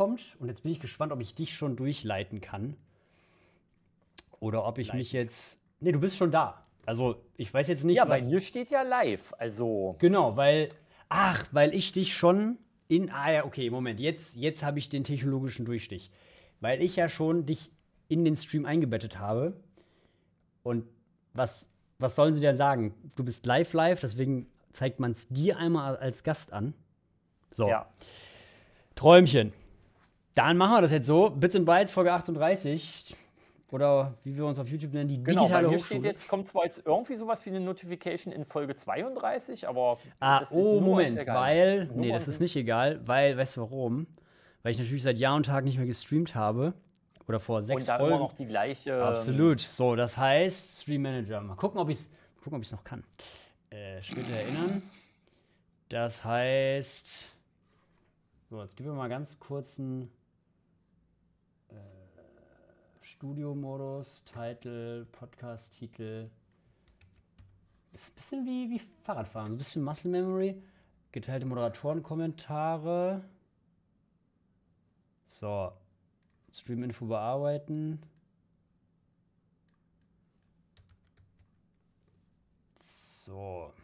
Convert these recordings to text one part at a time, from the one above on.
kommt. Und jetzt bin ich gespannt, ob ich dich schon durchleiten kann. Oder ob ich Leiten. mich jetzt. Nee, du bist schon da. Also, ich weiß jetzt nicht. Ja, was... bei mir steht ja live. Also. Genau, weil. Ach, weil ich dich schon in. Ah ja, okay, Moment. Jetzt, jetzt habe ich den technologischen Durchstich. Weil ich ja schon dich in den Stream eingebettet habe. Und was, was sollen sie denn sagen? Du bist live live, deswegen zeigt man es dir einmal als Gast an. So. Ja. Träumchen. Dann machen wir das jetzt so. Bits and Bytes, Folge 38. Oder wie wir uns auf YouTube nennen, die genau, digitale bei mir Hochschule. Steht jetzt kommt zwar jetzt irgendwie sowas wie eine Notification in Folge 32, aber. Ah, oh, Moment, weil. Nee, das ist nicht egal, weil, weißt du warum? Weil ich natürlich seit Jahr und Tag nicht mehr gestreamt habe. Oder vor sechs und da Folgen. Und noch die gleiche. Ähm, Absolut. So, das heißt Stream Manager. Mal gucken, ob ich es noch kann. Äh, später erinnern. Das heißt. So, jetzt geben wir mal ganz kurzen. einen Studio-Modus, Titel, Podcast-Titel. Ist ein bisschen wie, wie Fahrradfahren, so ein bisschen Muscle Memory. Geteilte Moderatoren-Kommentare. So. Stream-Info bearbeiten. So.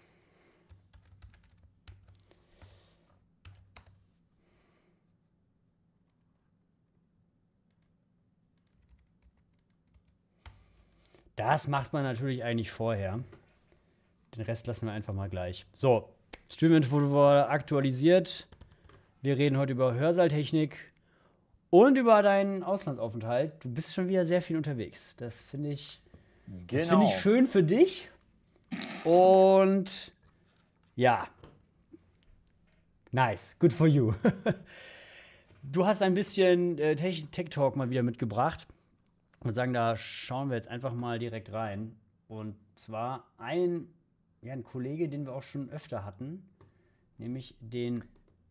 Das macht man natürlich eigentlich vorher. Den Rest lassen wir einfach mal gleich. So, Stream-Info wurde aktualisiert. Wir reden heute über Hörsaaltechnik und über deinen Auslandsaufenthalt. Du bist schon wieder sehr viel unterwegs. Das finde ich, genau. find ich schön für dich. Und ja, nice, good for you. Du hast ein bisschen äh, Tech-Talk mal wieder mitgebracht. Ich würde sagen, da schauen wir jetzt einfach mal direkt rein. Und zwar ein, ja, ein Kollege, den wir auch schon öfter hatten, nämlich den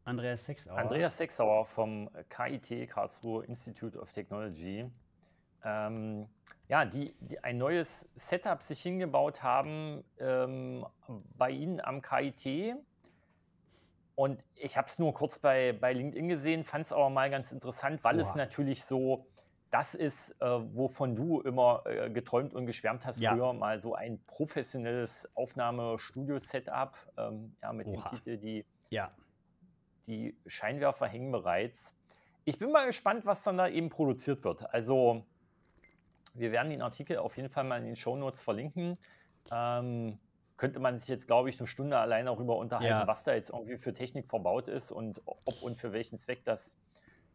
Andreas Sexauer. Andreas Sexauer vom KIT Karlsruhe Institute of Technology. Ähm, ja, die, die, ein neues Setup sich hingebaut haben ähm, bei Ihnen am KIT. Und ich habe es nur kurz bei, bei LinkedIn gesehen, fand es aber mal ganz interessant, weil Boah. es natürlich so das ist, äh, wovon du immer äh, geträumt und geschwärmt hast ja. früher, mal so ein professionelles Aufnahmestudio-Setup ähm, ja, mit Oha. dem Titel, die, ja. die Scheinwerfer hängen bereits. Ich bin mal gespannt, was dann da eben produziert wird. Also wir werden den Artikel auf jeden Fall mal in den Shownotes verlinken. Ähm, könnte man sich jetzt, glaube ich, eine Stunde allein darüber unterhalten, ja. was da jetzt irgendwie für Technik verbaut ist und ob und für welchen Zweck das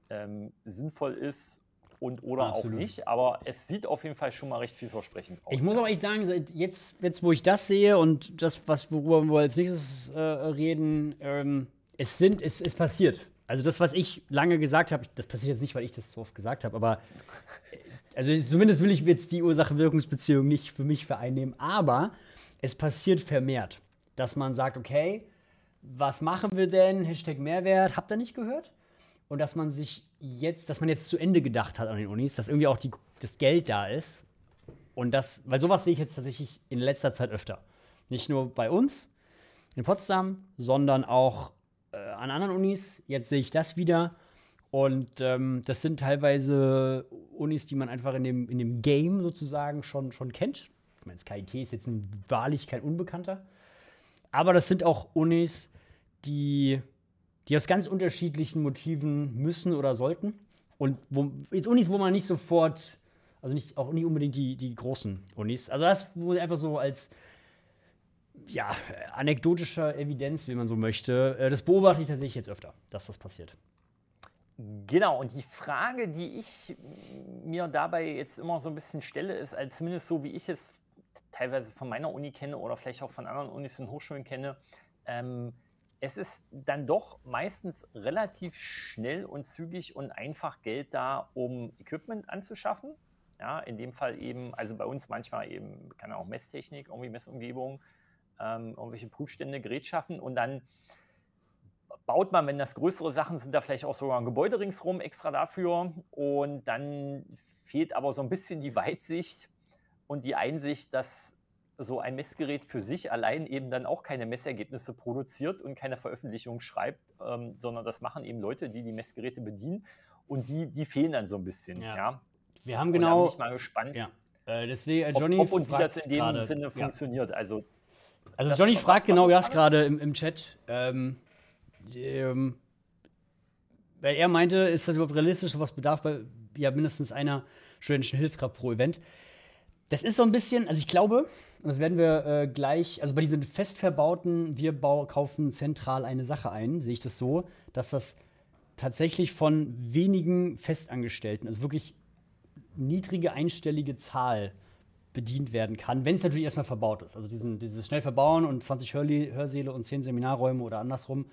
ähm, sinnvoll ist und oder Absolut. auch nicht. Aber es sieht auf jeden Fall schon mal recht vielversprechend aus. Ich muss aber echt sagen, jetzt, jetzt wo ich das sehe und das, was, worüber wir als nächstes äh, reden, ähm, es sind, es, es passiert. Also das, was ich lange gesagt habe, das passiert jetzt nicht, weil ich das so oft gesagt habe, aber äh, also zumindest will ich jetzt die Ursache-Wirkungsbeziehung nicht für mich vereinnehmen, aber es passiert vermehrt, dass man sagt, okay, was machen wir denn? Hashtag Mehrwert, habt ihr nicht gehört? und dass man sich jetzt, dass man jetzt zu Ende gedacht hat an den Unis, dass irgendwie auch die, das Geld da ist. Und das, weil sowas sehe ich jetzt tatsächlich in letzter Zeit öfter. Nicht nur bei uns in Potsdam, sondern auch äh, an anderen Unis. Jetzt sehe ich das wieder. Und ähm, das sind teilweise Unis, die man einfach in dem, in dem Game sozusagen schon, schon kennt. Ich meine, das KIT ist jetzt wahrlich kein Unbekannter. Aber das sind auch Unis, die die aus ganz unterschiedlichen Motiven müssen oder sollten. Und wo, jetzt Unis, wo man nicht sofort, also nicht, auch nicht unbedingt die, die großen Unis. Also das muss einfach so als ja, anekdotischer Evidenz, wenn man so möchte. Äh, das beobachte ich tatsächlich jetzt öfter, dass das passiert. Genau, und die Frage, die ich mir dabei jetzt immer so ein bisschen stelle, ist, also zumindest so wie ich es teilweise von meiner Uni kenne oder vielleicht auch von anderen Unis und Hochschulen kenne, ähm, es ist dann doch meistens relativ schnell und zügig und einfach Geld da, um Equipment anzuschaffen. Ja, in dem Fall eben, also bei uns manchmal eben, kann auch Messtechnik, irgendwie Messumgebung, ähm, irgendwelche Prüfstände, schaffen und dann baut man, wenn das größere Sachen sind, da vielleicht auch sogar ein Gebäude ringsrum extra dafür und dann fehlt aber so ein bisschen die Weitsicht und die Einsicht, dass so ein Messgerät für sich allein eben dann auch keine Messergebnisse produziert und keine Veröffentlichung schreibt, ähm, sondern das machen eben Leute, die die Messgeräte bedienen und die, die fehlen dann so ein bisschen. Ja. ja. Wir haben und genau. Da bin ich mal gespannt. Ja. Äh, deswegen, äh, Johnny ob, ob und wie das in dem grade, Sinne funktioniert. Ja. Also, also Johnny was, fragt was, genau das gerade im, im Chat. Ähm, ähm, weil er meinte, ist das überhaupt realistisch, was bedarf bei ja mindestens einer studentischen Hilfskraft pro Event. Das ist so ein bisschen, also ich glaube, das werden wir äh, gleich, also bei diesen fest verbauten, wir kaufen zentral eine Sache ein, sehe ich das so, dass das tatsächlich von wenigen Festangestellten, also wirklich niedrige einstellige Zahl bedient werden kann, wenn es natürlich erstmal verbaut ist. Also diesen, dieses schnell verbauen und 20 Hörli Hörsäle und 10 Seminarräume oder andersrum,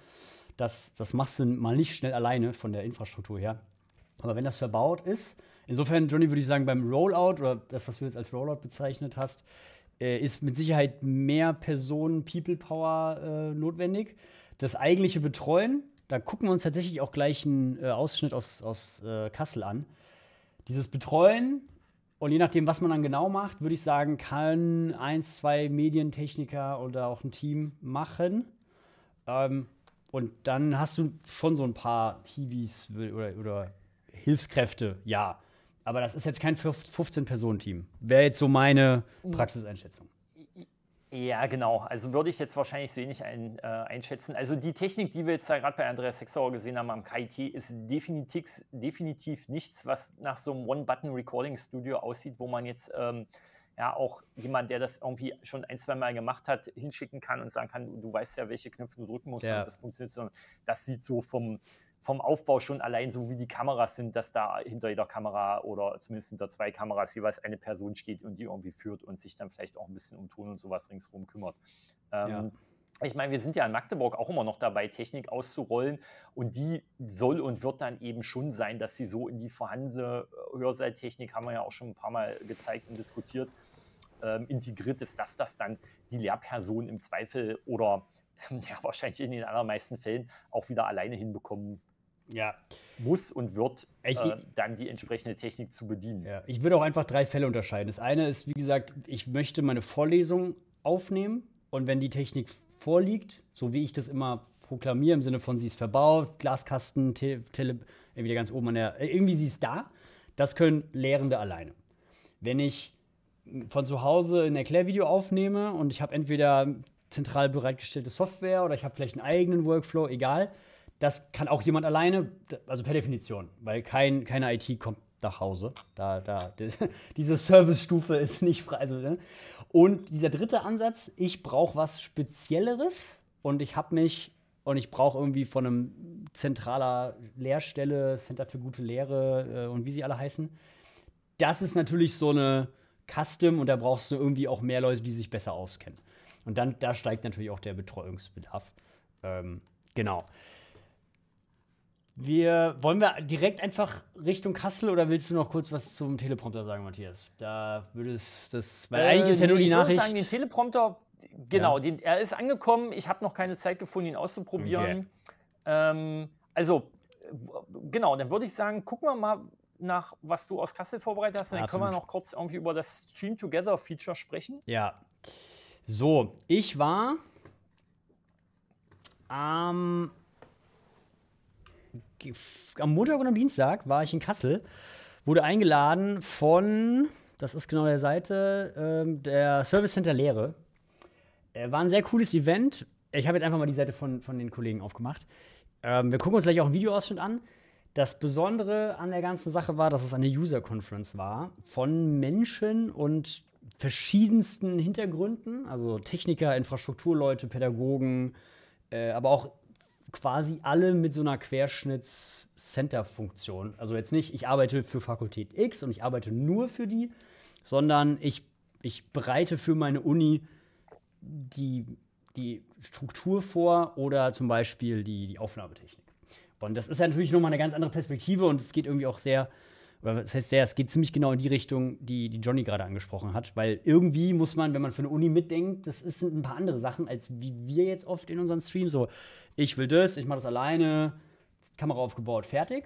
das, das machst du mal nicht schnell alleine von der Infrastruktur her. Aber wenn das verbaut ist, Insofern, Johnny, würde ich sagen, beim Rollout oder das, was du jetzt als Rollout bezeichnet hast, äh, ist mit Sicherheit mehr Personen, People Power äh, notwendig. Das eigentliche Betreuen, da gucken wir uns tatsächlich auch gleich einen äh, Ausschnitt aus, aus äh, Kassel an. Dieses Betreuen und je nachdem, was man dann genau macht, würde ich sagen, kann eins, zwei Medientechniker oder auch ein Team machen. Ähm, und dann hast du schon so ein paar Hiwis oder, oder Hilfskräfte, ja. Aber das ist jetzt kein 15-Personen-Team. Wäre jetzt so meine Praxiseinschätzung. Ja, genau. Also würde ich jetzt wahrscheinlich so ähnlich ein, äh, einschätzen. Also die Technik, die wir jetzt gerade bei Andreas Sexauer gesehen haben am KIT, ist definitiv, definitiv nichts, was nach so einem One-Button-Recording-Studio aussieht, wo man jetzt ähm, ja auch jemand, der das irgendwie schon ein, zwei Mal gemacht hat, hinschicken kann und sagen kann, du, du weißt ja, welche Knöpfe du drücken musst ja. und das funktioniert so. Das sieht so vom, vom Aufbau schon allein so, wie die Kameras sind, dass da hinter jeder Kamera oder zumindest hinter zwei Kameras jeweils eine Person steht und die irgendwie führt und sich dann vielleicht auch ein bisschen um Ton und sowas ringsherum kümmert. Ähm, ja. Ich meine, wir sind ja in Magdeburg auch immer noch dabei, Technik auszurollen. Und die soll und wird dann eben schon sein, dass sie so in die vorhandene Hörsaaltechnik, haben wir ja auch schon ein paar Mal gezeigt und diskutiert, ähm, integriert ist, dass das dann die Lehrperson im Zweifel oder der wahrscheinlich in den allermeisten Fällen auch wieder alleine hinbekommen ja. muss und wird, ich, äh, dann die entsprechende Technik zu bedienen. Ja. Ich würde auch einfach drei Fälle unterscheiden. Das eine ist, wie gesagt, ich möchte meine Vorlesung aufnehmen und wenn die Technik vorliegt, so wie ich das immer proklamiere, im Sinne von sie ist verbaut, Glaskasten, Tele, Tele irgendwie ganz oben an der, äh, irgendwie sie ist da, das können Lehrende alleine. Wenn ich von zu Hause ein Erklärvideo aufnehme und ich habe entweder zentral bereitgestellte Software oder ich habe vielleicht einen eigenen Workflow, egal. Das kann auch jemand alleine, also per Definition, weil kein, keine IT kommt nach Hause. Da, da, diese Servicestufe ist nicht frei. Also, ne? Und dieser dritte Ansatz, ich brauche was Spezielleres und ich habe mich und ich brauche irgendwie von einem zentraler Lehrstelle, Center für gute Lehre äh, und wie sie alle heißen. Das ist natürlich so eine Custom und da brauchst du irgendwie auch mehr Leute, die sich besser auskennen. Und dann, da steigt natürlich auch der Betreuungsbedarf. Ähm, genau. Wir wollen wir direkt einfach Richtung Kassel oder willst du noch kurz was zum Teleprompter sagen, Matthias? Da würde es das, weil äh, eigentlich ist ja nur die ich Nachricht. Ich sagen, den Teleprompter, genau, ja. den, er ist angekommen. Ich habe noch keine Zeit gefunden, ihn auszuprobieren. Okay. Ähm, also genau, dann würde ich sagen, gucken wir mal nach, was du aus Kassel vorbereitet hast. Und dann können wir noch kurz irgendwie über das Stream Together Feature sprechen. Ja, so, ich war am, am Montag und am Dienstag war ich in Kassel, wurde eingeladen von, das ist genau der Seite, ähm, der Service Center Lehre. Äh, war ein sehr cooles Event. Ich habe jetzt einfach mal die Seite von, von den Kollegen aufgemacht. Ähm, wir gucken uns gleich auch einen Videoausschnitt an. Das Besondere an der ganzen Sache war, dass es eine User Conference war von Menschen und verschiedensten Hintergründen, also Techniker, Infrastrukturleute, Pädagogen, äh, aber auch quasi alle mit so einer Querschnitts-Center-Funktion. Also jetzt nicht, ich arbeite für Fakultät X und ich arbeite nur für die, sondern ich, ich bereite für meine Uni die, die Struktur vor oder zum Beispiel die, die Aufnahmetechnik. Und das ist ja natürlich nochmal eine ganz andere Perspektive und es geht irgendwie auch sehr oder das heißt ja, es geht ziemlich genau in die Richtung, die, die Johnny gerade angesprochen hat, weil irgendwie muss man, wenn man für eine Uni mitdenkt, das sind ein paar andere Sachen, als wie wir jetzt oft in unseren Stream so, ich will das, ich mache das alleine, Kamera aufgebaut, fertig.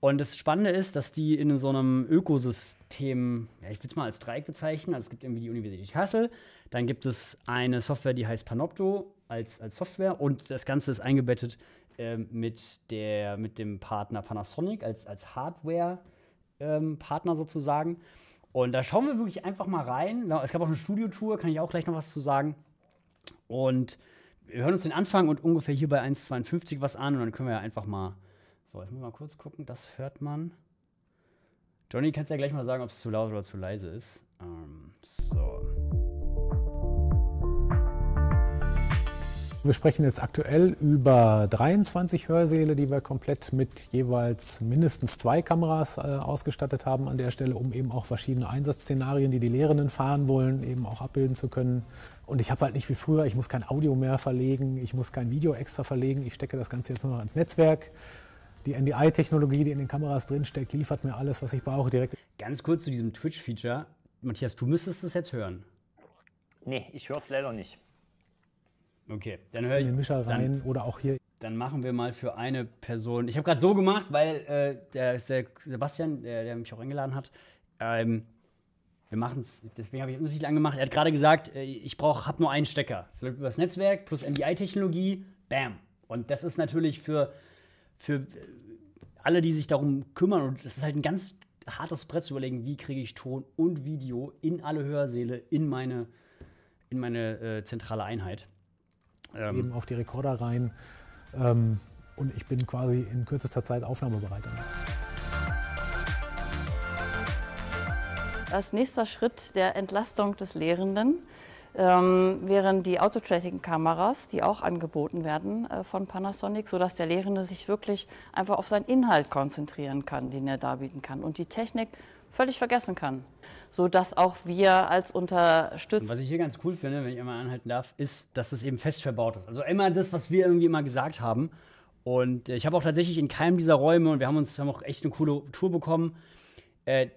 Und das Spannende ist, dass die in so einem Ökosystem, ja, ich will es mal als Dreieck bezeichnen, also es gibt irgendwie die Universität Kassel, dann gibt es eine Software, die heißt Panopto als, als Software und das Ganze ist eingebettet äh, mit, der, mit dem Partner Panasonic als, als Hardware- ähm, Partner sozusagen. Und da schauen wir wirklich einfach mal rein. Es gab auch eine Studiotour, kann ich auch gleich noch was zu sagen. Und wir hören uns den Anfang und ungefähr hier bei 1,52 was an und dann können wir ja einfach mal. So, ich muss mal kurz gucken, das hört man. Johnny, kannst ja gleich mal sagen, ob es zu laut oder zu leise ist. Ähm, so. Wir sprechen jetzt aktuell über 23 Hörsäle, die wir komplett mit jeweils mindestens zwei Kameras äh, ausgestattet haben an der Stelle, um eben auch verschiedene Einsatzszenarien, die die Lehrenden fahren wollen, eben auch abbilden zu können. Und ich habe halt nicht wie früher, ich muss kein Audio mehr verlegen, ich muss kein Video extra verlegen, ich stecke das Ganze jetzt nur noch ins Netzwerk. Die NDI-Technologie, die in den Kameras drinsteckt, liefert mir alles, was ich brauche direkt. Ganz kurz zu diesem Twitch-Feature. Matthias, du müsstest es jetzt hören. Nee, ich höre es leider nicht. Okay, dann höre ich. In den Mischer rein dann, oder auch hier. Dann machen wir mal für eine Person. Ich habe gerade so gemacht, weil äh, der, der, Sebastian, der, der, mich auch eingeladen hat, ähm, wir machen es, deswegen habe ich uns nicht lang gemacht. Er hat gerade gesagt, äh, ich brauche, habe nur einen Stecker. Das läuft über das Netzwerk plus MDI-Technologie, bam. Und das ist natürlich für, für äh, alle, die sich darum kümmern, und das ist halt ein ganz hartes Brett zu überlegen, wie kriege ich Ton und Video in alle Hörsäle, in meine, in meine äh, zentrale Einheit ähm. eben auf die Rekorder rein. Ähm, und ich bin quasi in kürzester Zeit aufnahmebereit. Als nächster Schritt der Entlastung des Lehrenden ähm, wären die Autotracking-Kameras, die auch angeboten werden äh, von Panasonic, sodass der Lehrende sich wirklich einfach auf seinen Inhalt konzentrieren kann, den er darbieten kann. Und die Technik völlig vergessen kann. Sodass auch wir als Unterstützer. Was ich hier ganz cool finde, wenn ich einmal anhalten darf, ist, dass es eben fest verbaut ist. Also immer das, was wir irgendwie immer gesagt haben. Und äh, ich habe auch tatsächlich in keinem dieser Räume, und wir haben uns haben auch echt eine coole Tour bekommen, äh,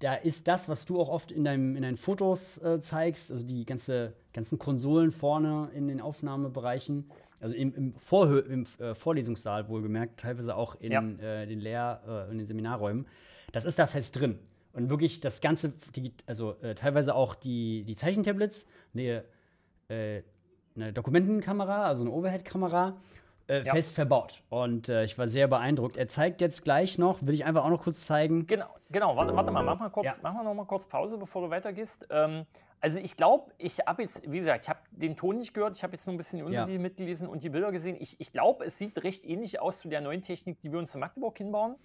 da, ist das, was du auch oft in, deinem, in deinen Fotos äh, zeigst, also die ganze, ganzen Konsolen vorne in den Aufnahmebereichen, also im, im, Vorhö im äh, Vorlesungssaal wohlgemerkt, teilweise auch in ja. Äh, den Lehr- und äh, den Seminarräumen. Das ist da fest drin. Und wirklich das Ganze, die, also äh, teilweise auch die, die Zeichentablets, eine, äh, eine Dokumentenkamera, also eine Overhead-Kamera, äh, ja. fest verbaut. Und äh, ich war sehr beeindruckt. Er zeigt jetzt gleich noch, will ich einfach auch noch kurz zeigen. Genau, genau. Warte, warte mal, mach mal kurz, ja. mach mal noch mal kurz Pause, bevor du weitergehst. Ähm, also ich glaube, ich habe jetzt, wie gesagt, ich habe den Ton nicht gehört, ich habe jetzt nur ein bisschen die Untertitel ja. mitgelesen und die Bilder gesehen. Ich, ich glaube, es sieht recht ähnlich aus zu der neuen Technik, die wir uns in Magdeburg hinbauen.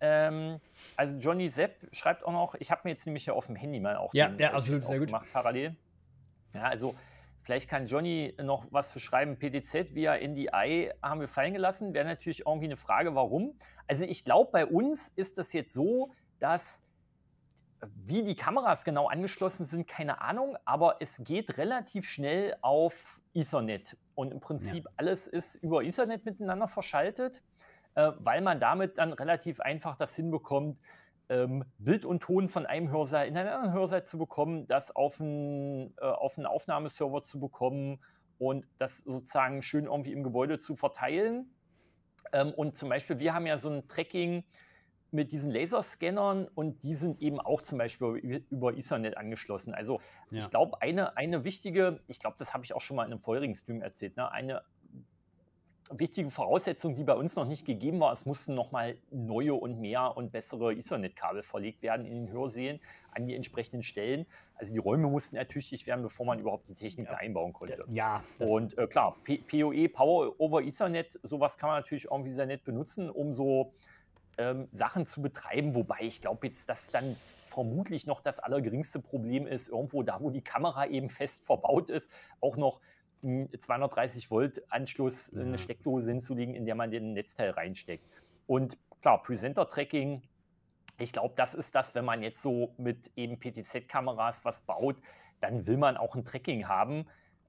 Ähm, also Johnny Sepp schreibt auch noch, ich habe mir jetzt nämlich hier auf dem Handy mal auch ja, den, ja, äh, absolut, sehr gut. parallel. Ja, also vielleicht kann Johnny noch was zu schreiben. PDZ via NDI haben wir fallen gelassen. Wäre natürlich irgendwie eine Frage, warum. Also ich glaube, bei uns ist das jetzt so, dass wie die Kameras genau angeschlossen sind, keine Ahnung, aber es geht relativ schnell auf Ethernet. Und im Prinzip ja. alles ist über Ethernet miteinander verschaltet äh, weil man damit dann relativ einfach das hinbekommt, ähm, Bild und Ton von einem Hörsaal in einen anderen Hörsaal zu bekommen, das auf einen, äh, auf einen Aufnahmeserver zu bekommen und das sozusagen schön irgendwie im Gebäude zu verteilen. Ähm, und zum Beispiel, wir haben ja so ein Tracking mit diesen Laserscannern und die sind eben auch zum Beispiel über Ethernet angeschlossen. Also ja. ich glaube, eine, eine wichtige, ich glaube, das habe ich auch schon mal in einem vorherigen Stream erzählt, ne? eine, wichtige Voraussetzung, die bei uns noch nicht gegeben war. Es mussten nochmal neue und mehr und bessere Ethernet-Kabel verlegt werden in den Hörsälen an die entsprechenden Stellen. Also die Räume mussten ertüchtigt werden, bevor man überhaupt die Technik ja. einbauen konnte. Ja. Und äh, klar, P PoE, Power over Ethernet, sowas kann man natürlich irgendwie sehr nett benutzen, um so ähm, Sachen zu betreiben. Wobei ich glaube jetzt, dass dann vermutlich noch das allergeringste Problem ist, irgendwo da, wo die Kamera eben fest verbaut ist, auch noch 230 Volt Anschluss äh, ja. eine Steckdose hinzulegen, in der man den Netzteil reinsteckt. Und klar, Presenter-Tracking, ich glaube, das ist das, wenn man jetzt so mit eben PTZ-Kameras was baut, dann will man auch ein Tracking haben.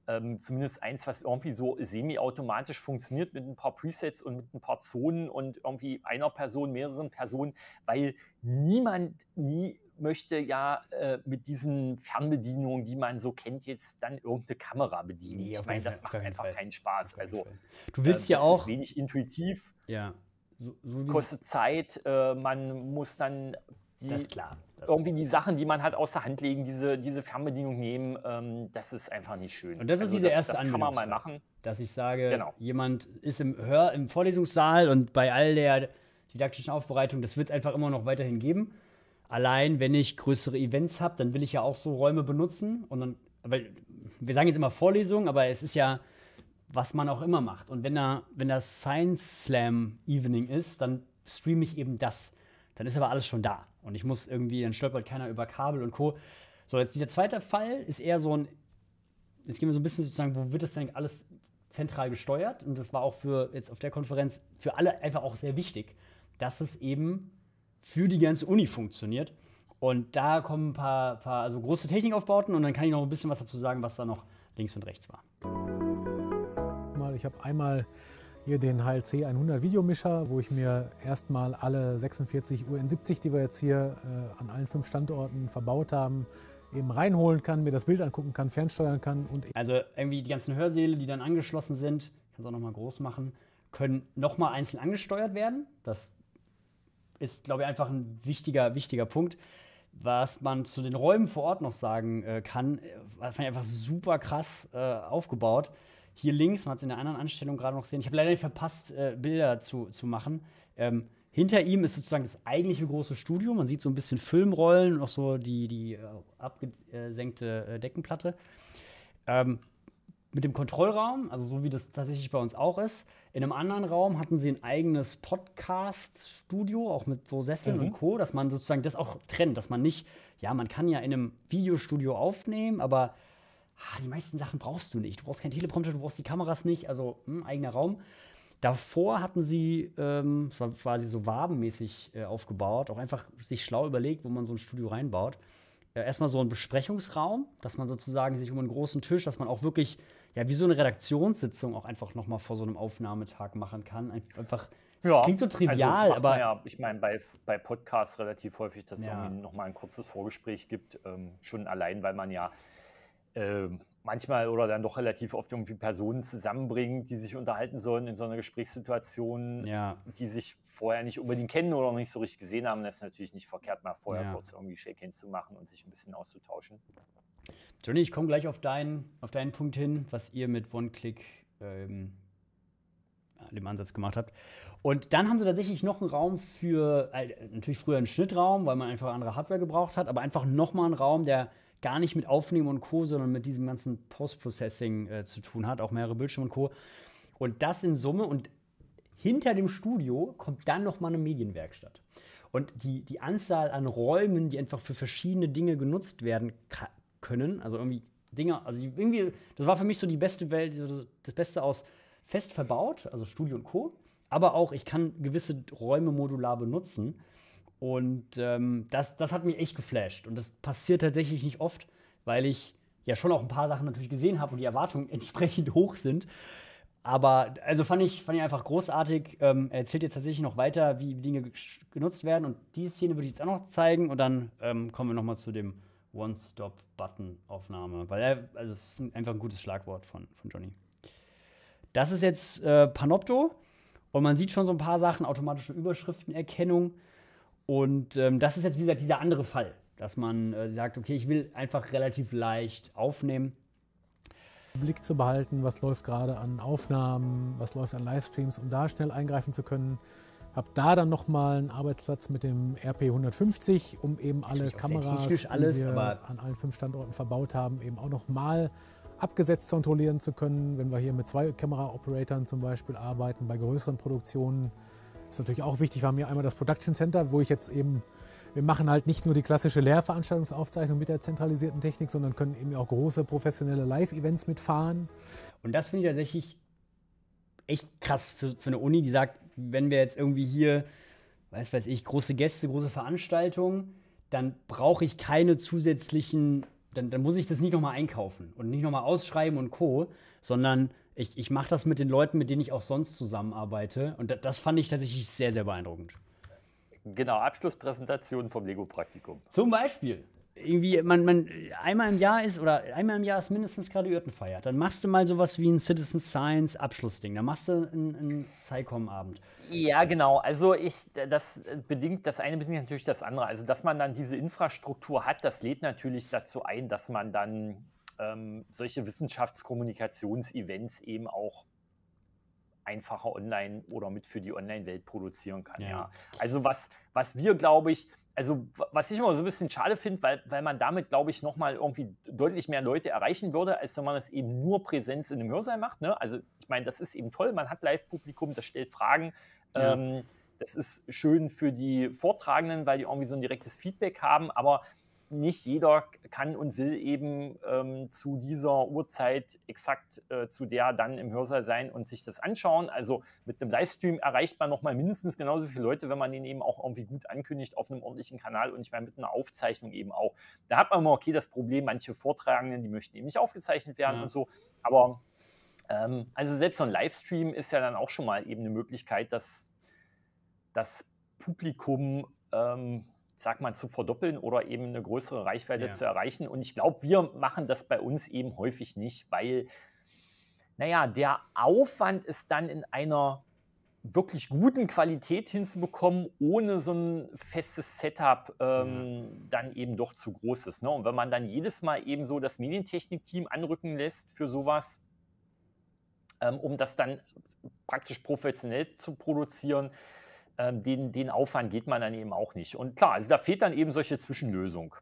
Ähm, zumindest eins, was irgendwie so semi-automatisch funktioniert mit ein paar Presets und mit ein paar Zonen und irgendwie einer Person, mehreren Personen, weil niemand nie möchte ja äh, mit diesen Fernbedienungen, die man so kennt, jetzt dann irgendeine Kamera bedienen. Nee, ich meine, das macht einfach Fall. keinen Spaß. Also du äh, willst äh, ja auch ist wenig intuitiv. Ja. So, so kostet Zeit. Äh, man muss dann die, das klar. Das irgendwie die Sachen, die man hat, aus der Hand legen, diese, diese Fernbedienung nehmen, ähm, das ist einfach nicht schön. Und das ist also diese das, erste das kann man mal machen. Dass ich sage, genau. jemand ist im, Hör-, im Vorlesungssaal und bei all der didaktischen Aufbereitung, das wird es einfach immer noch weiterhin geben. Allein, wenn ich größere Events habe, dann will ich ja auch so Räume benutzen. Und dann, weil wir sagen jetzt immer Vorlesung, aber es ist ja, was man auch immer macht. Und wenn da, wenn das Science Slam Evening ist, dann streame ich eben das. Dann ist aber alles schon da. Und ich muss irgendwie, dann stolpert keiner über Kabel und Co. So, jetzt dieser zweite Fall ist eher so ein, jetzt gehen wir so ein bisschen sozusagen, wo wird das denn alles zentral gesteuert? Und das war auch für jetzt auf der Konferenz für alle einfach auch sehr wichtig, dass es eben für die ganze Uni funktioniert. Und da kommen ein paar, paar also große Technikaufbauten und dann kann ich noch ein bisschen was dazu sagen, was da noch links und rechts war. Ich habe einmal hier den HLC 100 Videomischer, wo ich mir erstmal alle 46 UN70, die wir jetzt hier äh, an allen fünf Standorten verbaut haben, eben reinholen kann, mir das Bild angucken kann, fernsteuern kann. Und e- also irgendwie die ganzen Hörsäle, die dann angeschlossen sind, kann es auch nochmal groß machen, können nochmal einzeln angesteuert werden. Das ist, glaube ich, einfach ein wichtiger, wichtiger Punkt. Was man zu den Räumen vor Ort noch sagen äh, kann, war äh, fand ich einfach super krass äh, aufgebaut. Hier links, man hat es in der anderen Anstellung gerade noch gesehen, ich habe leider nicht verpasst, äh, Bilder zu, zu machen. Ähm, hinter ihm ist sozusagen das eigentliche große Studio. Man sieht so ein bisschen Filmrollen und auch so die, die äh, abgesenkte äh, Deckenplatte. Ähm, mit dem Kontrollraum, also so wie das tatsächlich bei uns auch ist. In einem anderen Raum hatten sie ein eigenes Podcast-Studio, auch mit so Sesseln mhm. und Co., dass man sozusagen das auch trennt, dass man nicht, ja, man kann ja in einem Videostudio aufnehmen, aber ah, die meisten Sachen brauchst du nicht. Du brauchst keinen Teleprompter, du brauchst die Kameras nicht, also mh, hm, eigener Raum. Davor hatten sie, ähm, es war quasi so wabenmäßig äh, aufgebaut, auch einfach sich schlau überlegt, wo man so ein Studio reinbaut. Äh, erstmal so ein Besprechungsraum, dass man sozusagen sich um einen großen Tisch, dass man auch wirklich ja, wie so eine Redaktionssitzung auch einfach noch mal vor so einem Aufnahmetag machen kann. Einfach. Das ja, klingt so also trivial, also aber. Ja, ich meine, bei, bei Podcasts relativ häufig, dass es ja. irgendwie nochmal ein kurzes Vorgespräch gibt. Ähm, schon allein, weil man ja äh, manchmal oder dann doch relativ oft irgendwie Personen zusammenbringt, die sich unterhalten sollen in so einer Gesprächssituation, ja. die sich vorher nicht unbedingt kennen oder noch nicht so richtig gesehen haben. Das ist natürlich nicht verkehrt, mal vorher kurz irgendwie Shake-Ins zu machen und sich ein bisschen auszutauschen. Johnny, ich komme gleich auf deinen, auf deinen Punkt hin, was ihr mit One-Click ähm, dem Ansatz gemacht habt. Und dann haben sie tatsächlich noch einen Raum für, äh, natürlich früher einen Schnittraum, weil man einfach andere Hardware gebraucht hat, aber einfach nochmal einen Raum, der gar nicht mit Aufnehmen und Co., sondern mit diesem ganzen Post-Processing äh, zu tun hat, auch mehrere Bildschirme und Co. Und das in Summe und hinter dem Studio kommt dann nochmal eine Medienwerkstatt. Und die, die Anzahl an Räumen, die einfach für verschiedene Dinge genutzt werden kann, können. Also irgendwie Dinge, also irgendwie, das war für mich so die beste Welt, das Beste aus fest verbaut, also Studio und Co. Aber auch, ich kann gewisse Räume modular benutzen. Und ähm, das, das hat mich echt geflasht. Und das passiert tatsächlich nicht oft, weil ich ja schon auch ein paar Sachen natürlich gesehen habe und die Erwartungen entsprechend hoch sind. Aber also fand ich, fand ich einfach großartig. Ähm, er erzählt jetzt tatsächlich noch weiter, wie Dinge genutzt werden. Und diese Szene würde ich jetzt auch noch zeigen. Und dann ähm, kommen wir noch mal zu dem One-Stop-Button-Aufnahme. Weil er, also es ist einfach ein gutes Schlagwort von, von Johnny. Das ist jetzt äh, Panopto. Und man sieht schon so ein paar Sachen, automatische Überschriftenerkennung. Und ähm, das ist jetzt, wie gesagt, dieser andere Fall, dass man äh, sagt, okay, ich will einfach relativ leicht aufnehmen. Blick zu behalten, was läuft gerade an Aufnahmen, was läuft an Livestreams, um da schnell eingreifen zu können habe da dann nochmal einen Arbeitsplatz mit dem RP150, um eben alle Kameras, die wir an allen fünf Standorten verbaut haben, eben auch nochmal abgesetzt kontrollieren zu können. Wenn wir hier mit zwei Kamera-Operatoren zum Beispiel arbeiten, bei größeren Produktionen, ist natürlich auch wichtig. Wir haben hier einmal das Production Center, wo ich jetzt eben wir machen halt nicht nur die klassische Lehrveranstaltungsaufzeichnung mit der zentralisierten Technik, sondern können eben auch große professionelle Live-Events mitfahren. Und das finde ich tatsächlich echt krass für, für, eine Uni, die sagt, wenn wir jetzt irgendwie hier, weiß weiß ich, große Gäste, große Veranstaltungen, dann brauche ich keine zusätzlichen, dann, dann muss ich das nicht nochmal einkaufen und nicht nochmal ausschreiben und co, sondern ich, ich mache das mit den Leuten, mit denen ich auch sonst zusammenarbeite. Und das, das fand ich tatsächlich sehr, sehr beeindruckend. Genau, Abschlusspräsentation vom Lego-Praktikum. Zum Beispiel irgendwie man, man einmal im Jahr ist oder einmal im Jahr ist mindestens Graduierten feiert, dann machst du mal sowas wie ein Citizen Science Abschlussding, dann machst du einen, einen SciComm Abend. Ja, genau. Also ich das bedingt das eine bedingt natürlich das andere. Also dass man dann diese Infrastruktur hat, das lädt natürlich dazu ein, dass man dann ähm, solche Wissenschaftskommunikationsevents eben auch einfacher online oder mit für die Online-Welt produzieren kann. Ja. ja. Also was was wir glaube ich also was ich immer so ein bisschen schade finde, weil, weil man damit, glaube ich, nochmal irgendwie deutlich mehr Leute erreichen würde, als wenn man es eben nur Präsenz in einem Hörsaal macht. Ne? Also ich meine, das ist eben toll, man hat Live-Publikum, das stellt Fragen. Ja. Ähm, das ist schön für die Vortragenden, weil die irgendwie so ein direktes Feedback haben, aber nicht jeder kann und will eben ähm, zu dieser Uhrzeit exakt äh, zu der dann im Hörsaal sein und sich das anschauen. Also mit einem Livestream erreicht man nochmal mindestens genauso viele Leute, wenn man den eben auch irgendwie gut ankündigt auf einem ordentlichen Kanal und ich meine mit einer Aufzeichnung eben auch. Da hat man immer, okay, das Problem, manche Vortragenden, die möchten eben nicht aufgezeichnet werden ja. und so, aber ähm, also selbst so ein Livestream ist ja dann auch schon mal eben eine Möglichkeit, dass das Publikum ähm, sag mal, zu verdoppeln oder eben eine größere Reichweite ja. zu erreichen. Und ich glaube, wir machen das bei uns eben häufig nicht, weil, naja, der Aufwand ist dann in einer wirklich guten Qualität hinzubekommen, ohne so ein festes Setup ähm, ja. dann eben doch zu groß ist. Ne? Und wenn man dann jedes Mal eben so das Medientechnik-Team anrücken lässt für sowas, ähm, um das dann praktisch professionell zu produzieren, ähm, den, den Aufwand geht man dann eben auch nicht. Und klar, also da fehlt dann eben solche Zwischenlösung.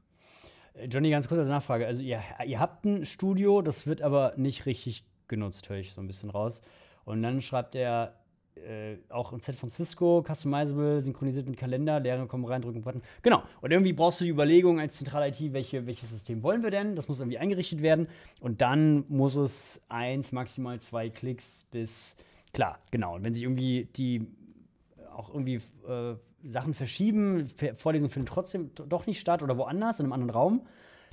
Äh, Johnny, ganz kurz als Nachfrage. Also ihr, ihr habt ein Studio, das wird aber nicht richtig genutzt, höre ich so ein bisschen raus. Und dann schreibt er äh, auch in San Francisco, customizable, synchronisiert mit Kalender, Lehrer kommen rein, drücken Button. Genau. Und irgendwie brauchst du die Überlegung als zentrale IT, welche, welches System wollen wir denn? Das muss irgendwie eingerichtet werden. Und dann muss es eins, maximal zwei Klicks bis. Klar, genau. Und wenn sich irgendwie die auch irgendwie äh, Sachen verschieben, Vorlesungen finden trotzdem doch nicht statt oder woanders, in einem anderen Raum.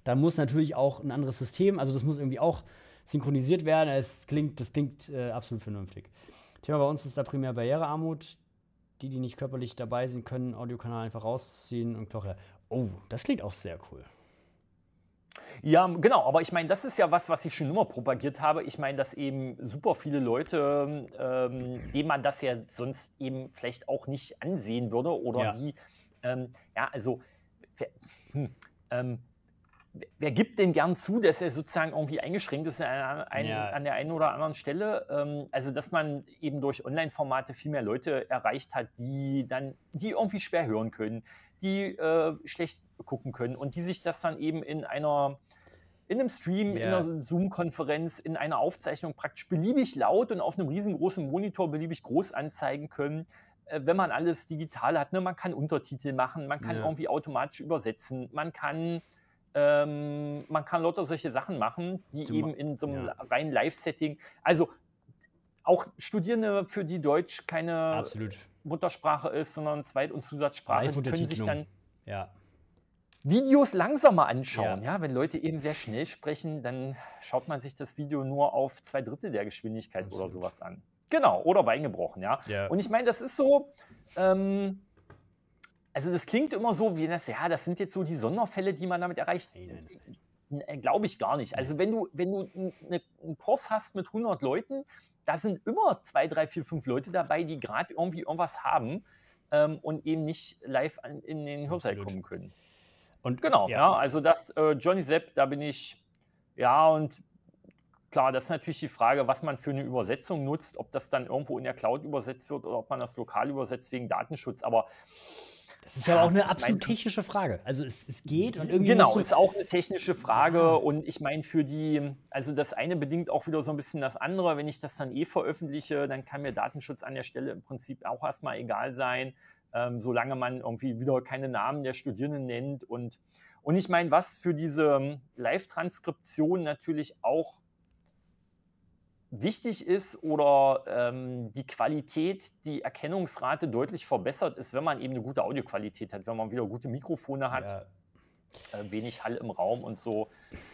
Dann muss natürlich auch ein anderes System, also das muss irgendwie auch synchronisiert werden. Es klingt, das klingt äh, absolut vernünftig. Thema bei uns ist da primär Barrierearmut. Die, die nicht körperlich dabei sind, können Audiokanal einfach rausziehen und Knochen. Oh, das klingt auch sehr cool. Ja, genau, aber ich meine, das ist ja was, was ich schon immer propagiert habe. Ich meine, dass eben super viele Leute, ähm, denen man das ja sonst eben vielleicht auch nicht ansehen würde oder ja. die, ähm, ja, also, wer, hm, ähm, wer, gibt denn gern zu, dass er sozusagen irgendwie eingeschränkt ist an, äh, an, ja. an der einen oder anderen Stelle? Ähm, also, dass man eben durch Online-Formate viel mehr Leute erreicht hat, die dann, die irgendwie schwer hören können, die äh, schlecht gucken können und die sich das dann eben in einer in einem Stream, yeah. in einer Zoom-Konferenz, in einer Aufzeichnung praktisch beliebig laut und auf einem riesengroßen Monitor beliebig groß anzeigen können, äh, wenn man alles digital hat. Ne? Man kann Untertitel machen, man kann yeah. irgendwie automatisch übersetzen, man kann, ähm, man kann lauter solche Sachen machen, die Zum eben in so einem ja. reinen Live-Setting. Also auch Studierende, für die Deutsch keine Absolut. Muttersprache ist, sondern Zweit- und Zusatzsprache. Die können sich dann ja. Videos langsamer anschauen. Ja. ja. wenn Leute eben sehr schnell sprechen, dann schaut man sich das Video nur auf zwei Drittel der Geschwindigkeit Absolut. oder sowas an. Genau, oder beingebrochen, ja. ja. Und ich meine, das ist so. Ähm, also das klingt immer so, wie das, ja, das sind jetzt so die Sonderfälle, die man damit erreicht. Nein, nein, nein. Äh, Glaube ich gar nicht. Also wenn du, wenn du einen Kurs hast mit 100 Leuten, da sind immer zwei, drei, vier, fünf Leute dabei, die gerade irgendwie irgendwas haben ähm, und eben nicht live an, in den Hörsaal kommen können. Und genau, ja, ja also das äh, Johnny Sepp, da bin ich, ja, und klar, das ist natürlich die Frage, was man für eine Übersetzung nutzt, ob das dann irgendwo in der Cloud übersetzt wird oder ob man das lokal übersetzt wegen Datenschutz. Aber das ist ja, aber auch eine absolut technische Frage. Also es, es geht und irgendwie. Genau, ist auch eine technische Frage. Und ich meine, für die, also das eine bedingt auch wieder so ein bisschen das andere. Wenn ich das dann eh veröffentliche, dann kann mir Datenschutz an der Stelle im Prinzip auch erstmal egal sein, ähm, solange man irgendwie wieder keine Namen der Studierenden nennt. Und, und ich meine, was für diese ähm, Live-Transkription natürlich auch wichtig ist oder ähm, die Qualität, die Erkennungsrate deutlich verbessert ist, wenn man eben eine gute Audioqualität hat, wenn man wieder gute Mikrofone hat. Ja äh, wenig Hall im Raum und so.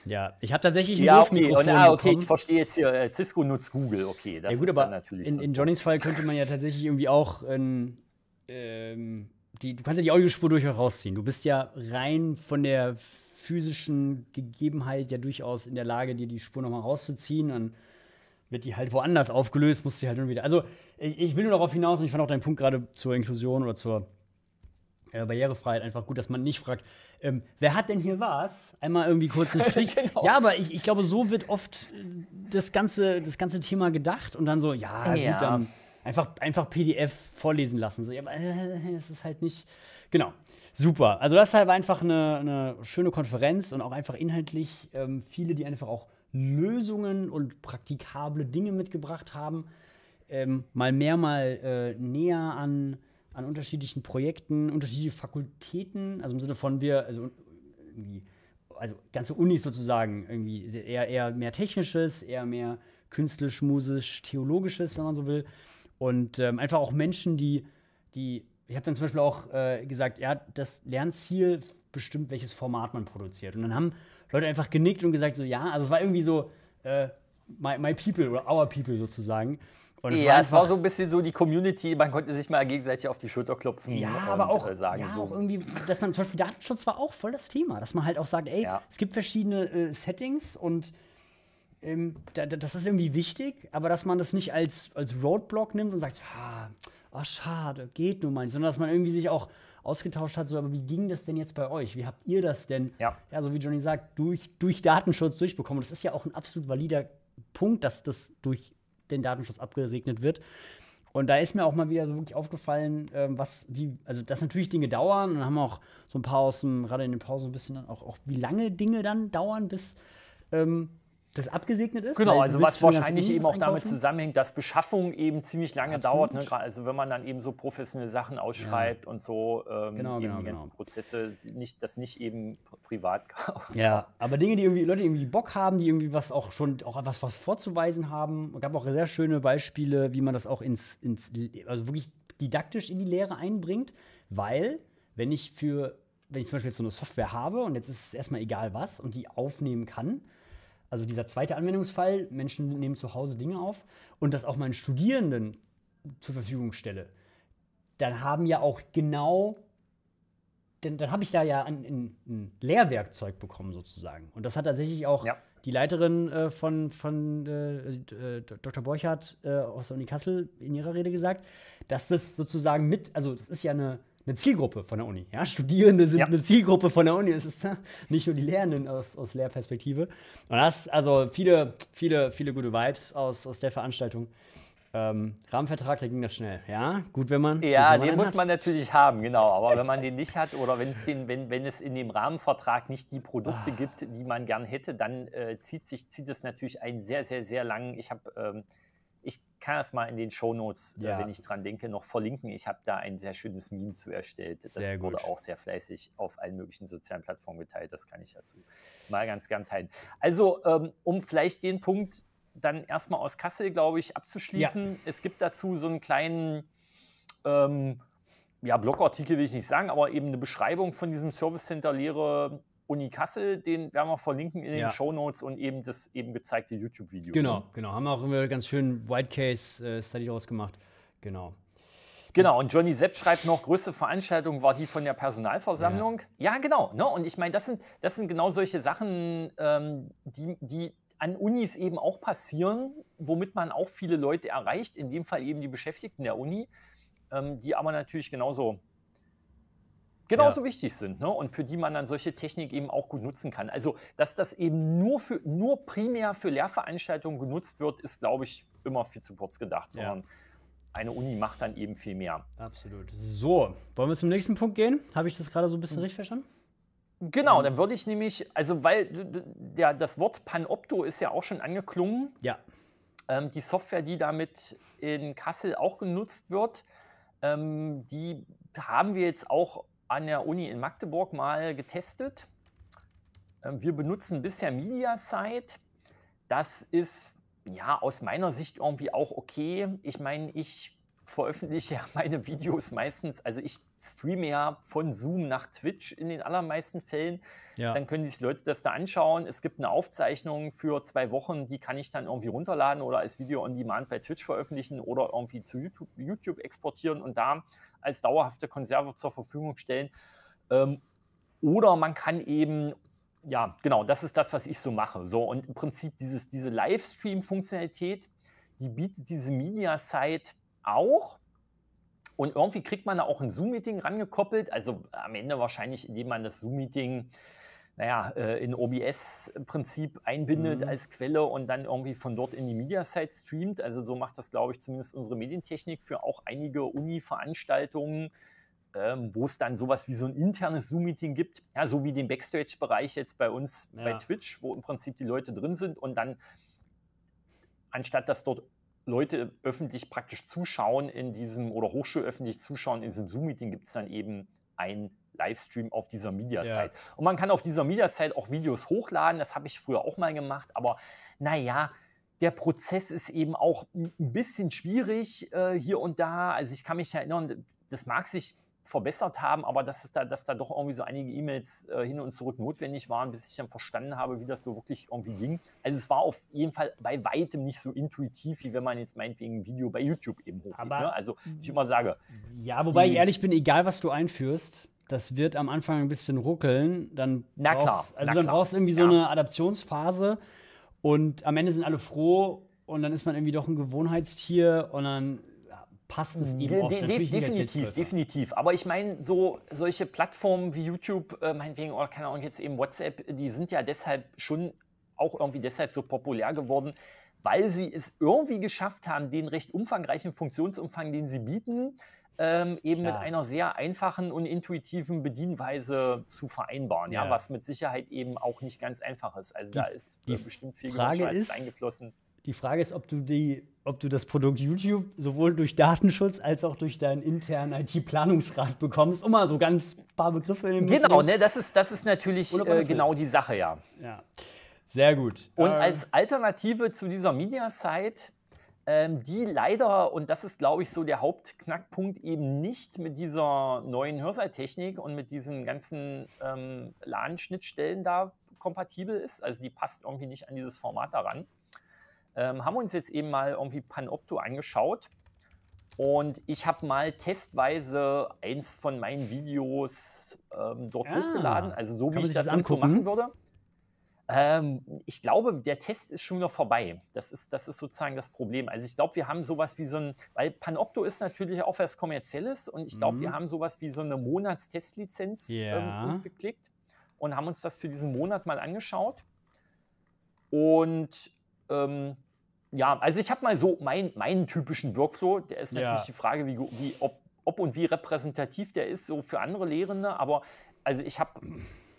Ja, ich habe tatsächlich ein ja, okay. Und, ah, okay, bekommen. ich verstehe jetzt hier, äh, Cisco nutzt Google, okay. Das ja, gut, ist aber natürlich in, so. in Johnnys Fall könnte man ja tatsächlich irgendwie auch ähm, ähm, die, du kannst ja die Audiospur durchaus rausziehen. Du bist ja rein von der physischen Gegebenheit ja durchaus in der Lage, dir die Spur nochmal rauszuziehen und wird die halt woanders aufgelöst, muss sie halt nur wieder. Also, ich, will nur darauf hinaus und ich fand auch deinen Punkt gerade zur Inklusion oder zur äh, Barrierefreiheit einfach gut, dass man nicht fragt, ähm, wer hat denn hier was? Einmal irgendwie kurz einen Strich. genau. Ja, aber ich, ich glaube, so wird oft das ganze, das ganze Thema gedacht und dann so, ja, ja. gut, dann einfach, einfach PDF vorlesen lassen. So, ja, aber äh, es ist halt nicht. Genau. Super. Also, das ist halt einfach eine, eine schöne Konferenz und auch einfach inhaltlich ähm, viele, die einfach auch Lösungen und praktikable Dinge mitgebracht haben. Ähm, mal mehr, mal äh, näher an, an unterschiedlichen Projekten, unterschiedliche Fakultäten, also im Sinne von wir, also also ganze Unis sozusagen, irgendwie eher, eher mehr technisches, eher mehr künstlich, musisch, theologisches, wenn man so will. Und ähm, einfach auch Menschen, die, die ich habe dann zum Beispiel auch äh, gesagt, ja, das Lernziel bestimmt, welches Format man produziert. Und dann haben Leute einfach genickt und gesagt so, ja, also es war irgendwie so äh, my, my people oder our people sozusagen. Und es ja, war es war so ein bisschen so die Community, man konnte sich mal gegenseitig auf die Schulter klopfen. Ja, aber auch, äh, sagen, ja, so. auch irgendwie, dass man zum Beispiel Datenschutz war auch voll das Thema, dass man halt auch sagt, ey, ja. es gibt verschiedene äh, Settings und ähm, da, da, das ist irgendwie wichtig, aber dass man das nicht als, als Roadblock nimmt und sagt, ah, oh, schade, geht nun mal nicht, sondern dass man irgendwie sich auch ausgetauscht hat, so, aber wie ging das denn jetzt bei euch? Wie habt ihr das denn, ja, ja so wie Johnny sagt, durch, durch Datenschutz durchbekommen? das ist ja auch ein absolut valider Punkt, dass das durch den Datenschutz abgesegnet wird. Und da ist mir auch mal wieder so wirklich aufgefallen, ähm, was, wie, also dass natürlich Dinge dauern und haben auch so ein paar aus dem, gerade in den Pausen ein bisschen auch, auch wie lange Dinge dann dauern, bis ähm, das abgesegnet ist? Genau, also was wahrscheinlich eben auch damit zusammenhängt, dass Beschaffung eben ziemlich lange Absolut. dauert. Ne? Also wenn man dann eben so professionelle Sachen ausschreibt ja. und so ähm, genau, genau, die genau. ganzen genau. Prozesse, nicht, das nicht eben privat kauft. Ja, aber Dinge, die irgendwie Leute irgendwie Bock haben, die irgendwie was auch schon auch was, was vorzuweisen haben. Es gab auch sehr schöne Beispiele, wie man das auch ins, ins also wirklich didaktisch in die Lehre einbringt, weil wenn ich für wenn ich zum Beispiel jetzt so eine Software habe und jetzt ist es erstmal egal was und die aufnehmen kann, also dieser zweite Anwendungsfall, Menschen nehmen zu Hause Dinge auf und das auch meinen Studierenden zur Verfügung stelle, dann haben ja auch genau, denn, dann habe ich da ja ein, ein, ein, Lehrwerkzeug bekommen sozusagen. Und das hat tatsächlich auch ja. die Leiterin äh, von, von äh, äh Dr. Borchardt äh, aus der Uni Kassel in ihrer Rede gesagt, dass das sozusagen mit, also das ist ja eine, eine Zielgruppe von der Uni. Ja? Studierende sind ja. eine Zielgruppe von der Uni. Es ist nicht nur die Lernenden aus, aus Lehrperspektive. Und das, also viele, viele, viele gute Vibes aus, aus der Veranstaltung. Ähm, Rahmenvertrag, da ging das schnell. Ja, gut, wenn man. Ja, wenn man den muss hat. man natürlich haben, genau. Aber wenn man den nicht hat oder den, wenn, wenn es in dem Rahmenvertrag nicht die Produkte gibt, die man gern hätte, dann äh, zieht, sich, zieht es natürlich einen sehr, sehr, sehr langen. Ich habe. Ähm, ich kann das mal in den Shownotes, äh, ja. wenn ich dran denke, noch verlinken. Ich habe da ein sehr schönes Meme zu erstellt. Das sehr wurde gut. auch sehr fleißig auf allen möglichen sozialen Plattformen geteilt. Das kann ich dazu mal ganz gern teilen. Also, ähm, um vielleicht den Punkt dann erstmal aus Kassel, glaube ich, abzuschließen. Ja. Es gibt dazu so einen kleinen ähm, ja, Blogartikel will ich nicht sagen, aber eben eine Beschreibung von diesem Service Center Lehre Uni Kassel, den werden wir verlinken in den ja. Show Notes und eben das eben gezeigte YouTube-Video. Genau, genau. Haben wir auch einen ganz schönen White Case-Study äh, rausgemacht. Genau. Genau, und Johnny Sepp schreibt noch, größte Veranstaltung war die von der Personalversammlung. Ja, ja genau. Ne? Und ich meine, das sind, das sind genau solche Sachen, ähm, die, die an Unis eben auch passieren, womit man auch viele Leute erreicht, in dem Fall eben die Beschäftigten der Uni, ähm, die aber natürlich genauso genauso ja. wichtig sind ne? und für die man dann solche Technik eben auch gut nutzen kann. Also, dass das eben nur, für, nur primär für Lehrveranstaltungen genutzt wird, ist, glaube ich, immer viel zu kurz gedacht, ja. sondern eine Uni macht dann eben viel mehr. Absolut. So, wollen wir zum nächsten Punkt gehen? Habe ich das gerade so ein bisschen hm. richtig verstanden? Genau, ähm. dann würde ich nämlich, also weil ja, das Wort Panopto ist ja auch schon angeklungen. Ja. Ähm, die Software, die damit in Kassel auch genutzt wird, ähm, die haben wir jetzt auch an der Uni in Magdeburg mal getestet. Ähm, wir benutzen bisher MediaSite. Das ist ja aus meiner Sicht irgendwie auch okay. Ich meine, ich veröffentliche ja meine Videos meistens, also ich streame ja von Zoom nach Twitch in den allermeisten Fällen. Ja. Dann können sich Leute das da anschauen. Es gibt eine Aufzeichnung für zwei Wochen, die kann ich dann irgendwie runterladen oder als Video on Demand bei Twitch veröffentlichen oder irgendwie zu YouTube, YouTube exportieren und da als dauerhafte Konserve zur Verfügung stellen. Ähm, oder man kann eben ja, genau, das ist das, was ich so mache. So, und im Prinzip dieses, diese Livestream-Funktionalität, die bietet diese Media-Site auch. Und irgendwie kriegt man da auch ein Zoom-Meeting rangekoppelt. Also am Ende wahrscheinlich, indem man das Zoom-Meeting naja, äh, in OBS-Prinzip einbindet mhm. als Quelle und dann irgendwie von dort in die Mediasite streamt. Also so macht das, glaube ich, zumindest unsere Medientechnik für auch einige Uni-Veranstaltungen, ähm, wo es dann sowas wie so ein internes Zoom-Meeting gibt, ja, so wie den Backstage-Bereich jetzt bei uns ja. bei Twitch, wo im Prinzip die Leute drin sind und dann anstatt dass dort Leute öffentlich praktisch zuschauen in diesem oder Hochschul öffentlich zuschauen in diesem Zoom-Meeting, gibt es dann eben ein Livestream auf dieser Media-Site. Ja. Und man kann auf dieser Media-Site auch Videos hochladen, das habe ich früher auch mal gemacht, aber naja, der Prozess ist eben auch ein bisschen schwierig äh, hier und da. Also ich kann mich erinnern, das mag sich verbessert haben, aber dass, es da, dass da doch irgendwie so einige E-Mails äh, hin und zurück notwendig waren, bis ich dann verstanden habe, wie das so wirklich irgendwie ging. Also es war auf jeden Fall bei weitem nicht so intuitiv, wie wenn man jetzt meinetwegen ein Video bei YouTube eben hochgeht. Aber ne? Also ich mhm. immer sage. Ja, wobei die, ich ehrlich bin, egal was du einführst, das wird am Anfang ein bisschen ruckeln. Dann na klar. Also dann klar. brauchst du irgendwie so ja. eine Adaptionsphase und am Ende sind alle froh und dann ist man irgendwie doch ein Gewohnheitstier und dann passt es eben auch de natürlich definitiv, ne? definitiv. Aber ich meine, so solche Plattformen wie YouTube, äh, meinetwegen oder oh, keine Ahnung jetzt eben WhatsApp, die sind ja deshalb schon auch irgendwie deshalb so populär geworden, weil sie es irgendwie geschafft haben, den recht umfangreichen Funktionsumfang, den sie bieten, ähm, eben Klar. mit einer sehr einfachen und intuitiven Bedienweise zu vereinbaren, ja. ja was mit Sicherheit eben auch nicht ganz einfach ist. Also die, da ist äh, bestimmt viel Frage ist, eingeflossen. Die Frage ist, ob du, die, ob du das Produkt YouTube sowohl durch Datenschutz als auch durch deinen internen IT-Planungsrat bekommst. Um mal so ganz paar Begriffe in den Genau, ne, das, ist, das ist natürlich äh, genau die Sache, ja. ja. Sehr gut. Und ähm. als Alternative zu dieser Media-Site ähm, die leider, und das ist, glaube ich, so der Hauptknackpunkt, eben nicht mit dieser neuen Hörsaaltechnik und mit diesen ganzen ähm, LAN-Schnittstellen da kompatibel ist. Also die passt irgendwie nicht an dieses Format daran ähm, haben uns jetzt eben mal irgendwie Panopto angeschaut. Und ich habe mal testweise eins von meinen Videos ähm, dort ah, hochgeladen, also so wie ich das, das angucken? So machen würde. Ähm, ich glaube, der Test ist schon wieder vorbei. Das ist, das ist sozusagen das Problem. Also ich glaube, wir haben sowas wie so ein, weil Panopto ist natürlich auch was Kommerzielles und ich glaube, mhm. wir haben sowas wie so eine Monatstestlizenz yeah. ähm, geklickt und haben uns das für diesen Monat mal angeschaut. Und ähm, ja, also ich habe mal so mein, meinen typischen Workflow. Der ist natürlich ja. die Frage, wie, wie, ob, ob und wie repräsentativ der ist, so für andere Lehrende. Aber also ich habe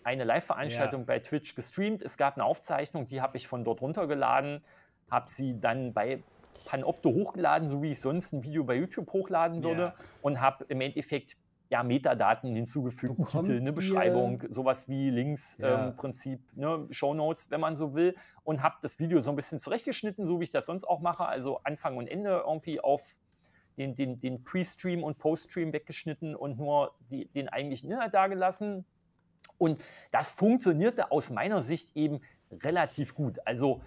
eine Live-Veranstaltung ja. bei Twitch gestreamt. Es gab eine Aufzeichnung, die habe ich von dort runtergeladen, habe sie dann bei Panopto hochgeladen, so wie ich sonst ein Video bei YouTube hochladen würde ja. und habe im Endeffekt ja, Metadaten hinzugefügt, Titel, eine Beschreibung, sowas wie Links ja. ähm, Prinzip, ne, Show wenn man so will, und habe das Video so ein bisschen zurechtgeschnitten, so wie ich das sonst auch mache, also Anfang und Ende irgendwie auf den, den, den Pre-Stream und Post-Stream weggeschnitten und nur die, den eigentlichen Inhalt dagelassen. Und das funktionierte aus meiner Sicht eben relativ gut. Also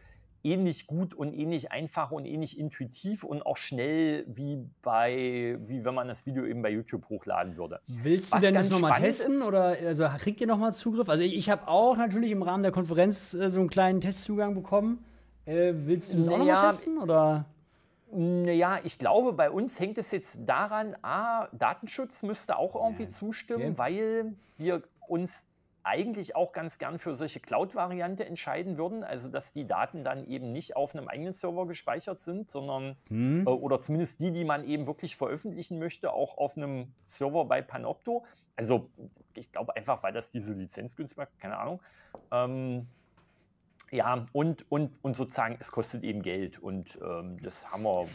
ähnlich gut und ähnlich einfach und ähnlich intuitiv und auch schnell wie bei, wie wenn man das Video eben bei YouTube hochladen würde. Willst du Was denn das nochmal testen ist, oder also kriegt ihr nochmal Zugriff? Also ich, ich habe auch natürlich im Rahmen der Konferenz äh, so einen kleinen Testzugang bekommen. Äh, willst du das auch nochmal ja, testen oder? Naja, ich glaube, bei uns hängt es jetzt daran, A, Datenschutz müsste auch irgendwie ja, zustimmen, weil wir uns eigentlich auch ganz gern für solche Cloud-Variante entscheiden würden, also dass die Daten dann eben nicht auf einem eigenen Server gespeichert sind, sondern hm. äh, oder zumindest die, die man eben wirklich veröffentlichen möchte, auch auf einem Server bei Panopto. Also ich glaube einfach, weil das diese Lizenz günstiger, macht, keine Ahnung. Ähm, ja, und, und, und sozusagen, es kostet eben Geld. Und ähm, das haben wir,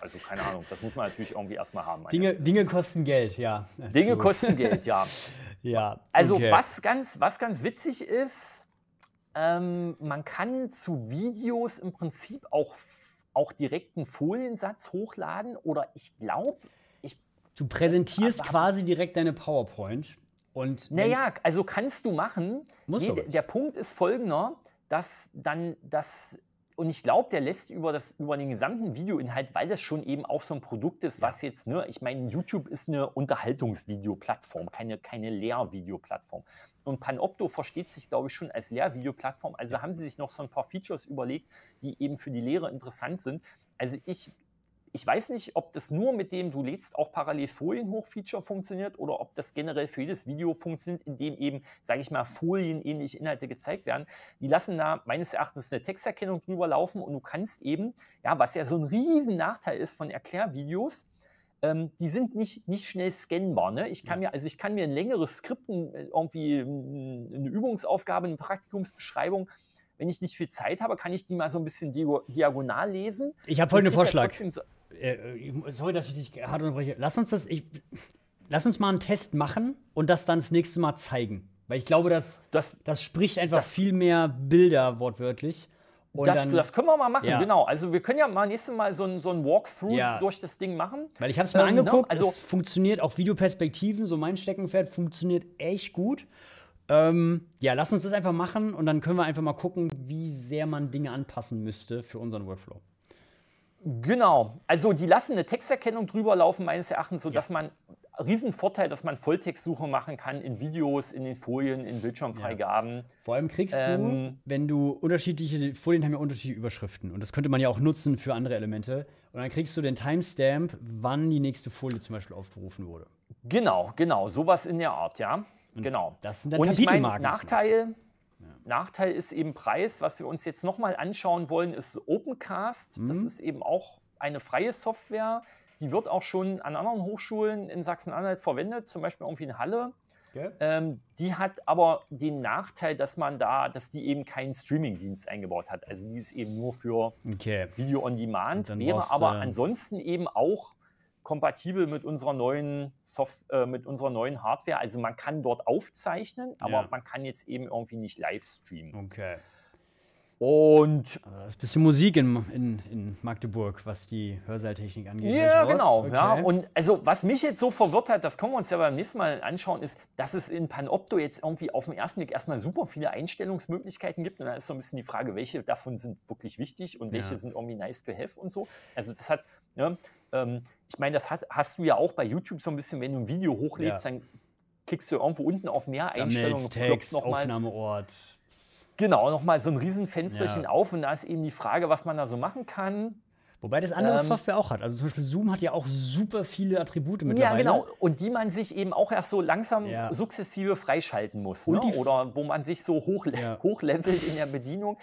also keine Ahnung, das muss man natürlich irgendwie erstmal haben. Dinge, Dinge kosten Geld, ja. Dinge Gut. kosten Geld, ja. ja. Also, okay. was, ganz, was ganz witzig ist, ähm, man kann zu Videos im Prinzip auch, auch direkt einen Foliensatz hochladen oder ich glaube, ich. Du präsentierst das, quasi direkt deine PowerPoint. Und naja, also kannst du machen. Musst nee, du. Der Punkt ist folgender: dass dann das und ich glaube, der lässt über, das, über den gesamten Videoinhalt, weil das schon eben auch so ein Produkt ist, was jetzt, ne, ich meine, YouTube ist eine Unterhaltungsvideoplattform, keine, keine Lehrvideoplattform. Und Panopto versteht sich, glaube ich, schon als Lehrvideoplattform. Also haben sie sich noch so ein paar Features überlegt, die eben für die Lehre interessant sind. Also ich ich weiß nicht, ob das nur mit dem du lädst auch parallel Folien hoch Feature funktioniert oder ob das generell für jedes Video funktioniert, in dem eben, sage ich mal, folienähnliche Inhalte gezeigt werden. Die lassen da meines Erachtens eine Texterkennung drüber laufen und du kannst eben, ja, was ja so ein riesen Nachteil ist von Erklärvideos, ähm, die sind nicht, nicht schnell scannbar. Ne? Ich kann mir, also ich kann mir ein längeres Skripten, äh, irgendwie hm, eine Übungsaufgabe, eine Praktikumsbeschreibung, wenn ich nicht viel Zeit habe, kann ich die mal so ein bisschen diagonal lesen. Ich habe folgende Vorschlag. So äh, sorry, dass ich dich hart unterbreche. Lass uns das. Ich, lass uns mal einen Test machen und das dann das nächste Mal zeigen. Weil ich glaube, das, das, das spricht einfach das, viel mehr Bilder wortwörtlich. Das, dann, das, können wir mal machen, ja. genau. Also wir können ja mal nächstes Mal so ein, so ein Walkthrough ja. durch das Ding machen. Weil ich habe es mir ähm, ne, angeguckt, also, es funktioniert auch Videoperspektiven, so mein Steckenpferd, funktioniert echt gut. Ähm, ja, lass uns das einfach machen und dann können wir einfach mal gucken, wie sehr man Dinge anpassen müsste für unseren Workflow. Genau, also die lassen eine Texterkennung drüber laufen, meines Erachtens, sodass ja. man Riesenvorteil, dass man Volltextsuche machen kann in Videos, in den Folien, in Bildschirmfreigaben. Ja. Vor allem kriegst ähm, du, wenn du unterschiedliche Folien haben ja unterschiedliche Überschriften und das könnte man ja auch nutzen für andere Elemente. Und dann kriegst du den Timestamp, wann die nächste Folie zum Beispiel aufgerufen wurde. Genau, genau, sowas in der Art, ja. Und genau. Das sind dann Kapitelmarken. Ich mein, Nachteil. Nachteil ist eben Preis. Was wir uns jetzt nochmal anschauen wollen, ist Opencast. Mhm. Das ist eben auch eine freie Software. Die wird auch schon an anderen Hochschulen in Sachsen-Anhalt verwendet, zum Beispiel irgendwie in Halle. Okay. Ähm, die hat aber den Nachteil, dass man da, dass die eben keinen Streaming-Dienst eingebaut hat. Also die ist eben nur für okay. Video on Demand, wäre aber ansonsten eben auch kompatibel mit unserer neuen Soft äh, mit unserer neuen Hardware. Also man kann dort aufzeichnen, aber ja. man kann jetzt eben irgendwie nicht live streamen. Okay. Und. Also das ist ein bisschen Musik in, in, in Magdeburg, was die Hörsaaltechnik angeht. Ja, genau. Okay. Ja. Und also, was mich jetzt so verwirrt hat, das können wir uns ja beim nächsten Mal anschauen, ist, dass es in Panopto jetzt irgendwie auf den ersten Blick erstmal super viele Einstellungsmöglichkeiten gibt. Und da ist so ein bisschen die Frage, welche davon sind wirklich wichtig und welche ja. sind irgendwie nice to have und so. Also, das hat. Ne, ähm, ich meine, das hat, hast du ja auch bei YouTube so ein bisschen, wenn du ein Video hochlädst, ja. dann klickst du irgendwo unten auf mehr da Einstellungen, Text, nochmal, Aufnahmeort. Genau, nochmal so ein Riesenfensterchen ja. auf und da ist eben die Frage, was man da so machen kann. Wobei das andere ähm, Software auch hat. Also zum Beispiel Zoom hat ja auch super viele Attribute mittlerweile. Ja, genau. Und die man sich eben auch erst so langsam ja. sukzessive freischalten muss. Ne? Oder wo man sich so hoch, ja. hochlevelt in der Bedienung.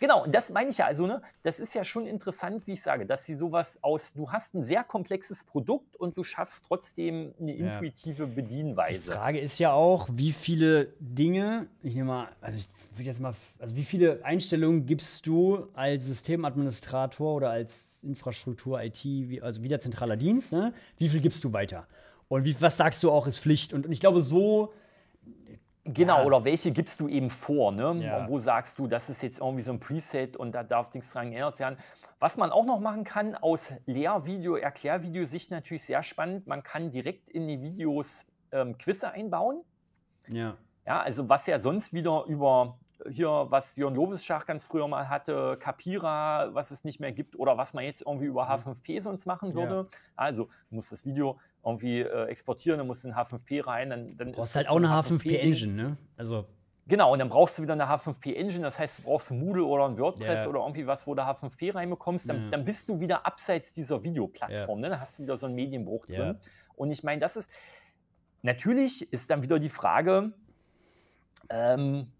Genau, das meine ich ja. Also, ne, das ist ja schon interessant, wie ich sage, dass sie sowas aus, du hast ein sehr komplexes Produkt und du schaffst trotzdem eine intuitive ja. Bedienweise. Die Frage ist ja auch, wie viele Dinge, ich nehme mal, also ich will jetzt mal, also wie viele Einstellungen gibst du als Systemadministrator oder als Infrastruktur, IT, wie, also wieder zentraler Dienst, ne? Wie viel gibst du weiter? Und wie, was sagst du auch, ist Pflicht? Und, und ich glaube, so Genau, ja. oder welche gibst du eben vor? Ne? Ja. Wo sagst du, das ist jetzt irgendwie so ein Preset und da darf nichts dran geändert werden? Was man auch noch machen kann, aus Lehrvideo, Erklärvideo-Sicht natürlich sehr spannend, man kann direkt in die Videos ähm, Quizze einbauen. Ja. Ja, also was ja sonst wieder über hier, was Jörn Lowisschach ganz früher mal hatte, Kapira, was es nicht mehr gibt oder was man jetzt irgendwie über H5P mhm. sonst machen würde. Ja. Also, du musst das Video irgendwie äh, exportieren, dann musst du in H5P rein, dann, dann du brauchst halt auch eine H5P-Engine, ne? Also. Genau, und dann brauchst du wieder eine H5P-Engine, das heißt, du brauchst Moodle oder ein WordPress yeah. oder irgendwie was, wo du H5P reinbekommst, dann, yeah. dann bist du wieder abseits dieser Videoplattform, yeah. ne? dann hast du wieder so einen Medienbruch drin. Und ich meine, das ist, natürlich ist dann wieder die Frage, ähm,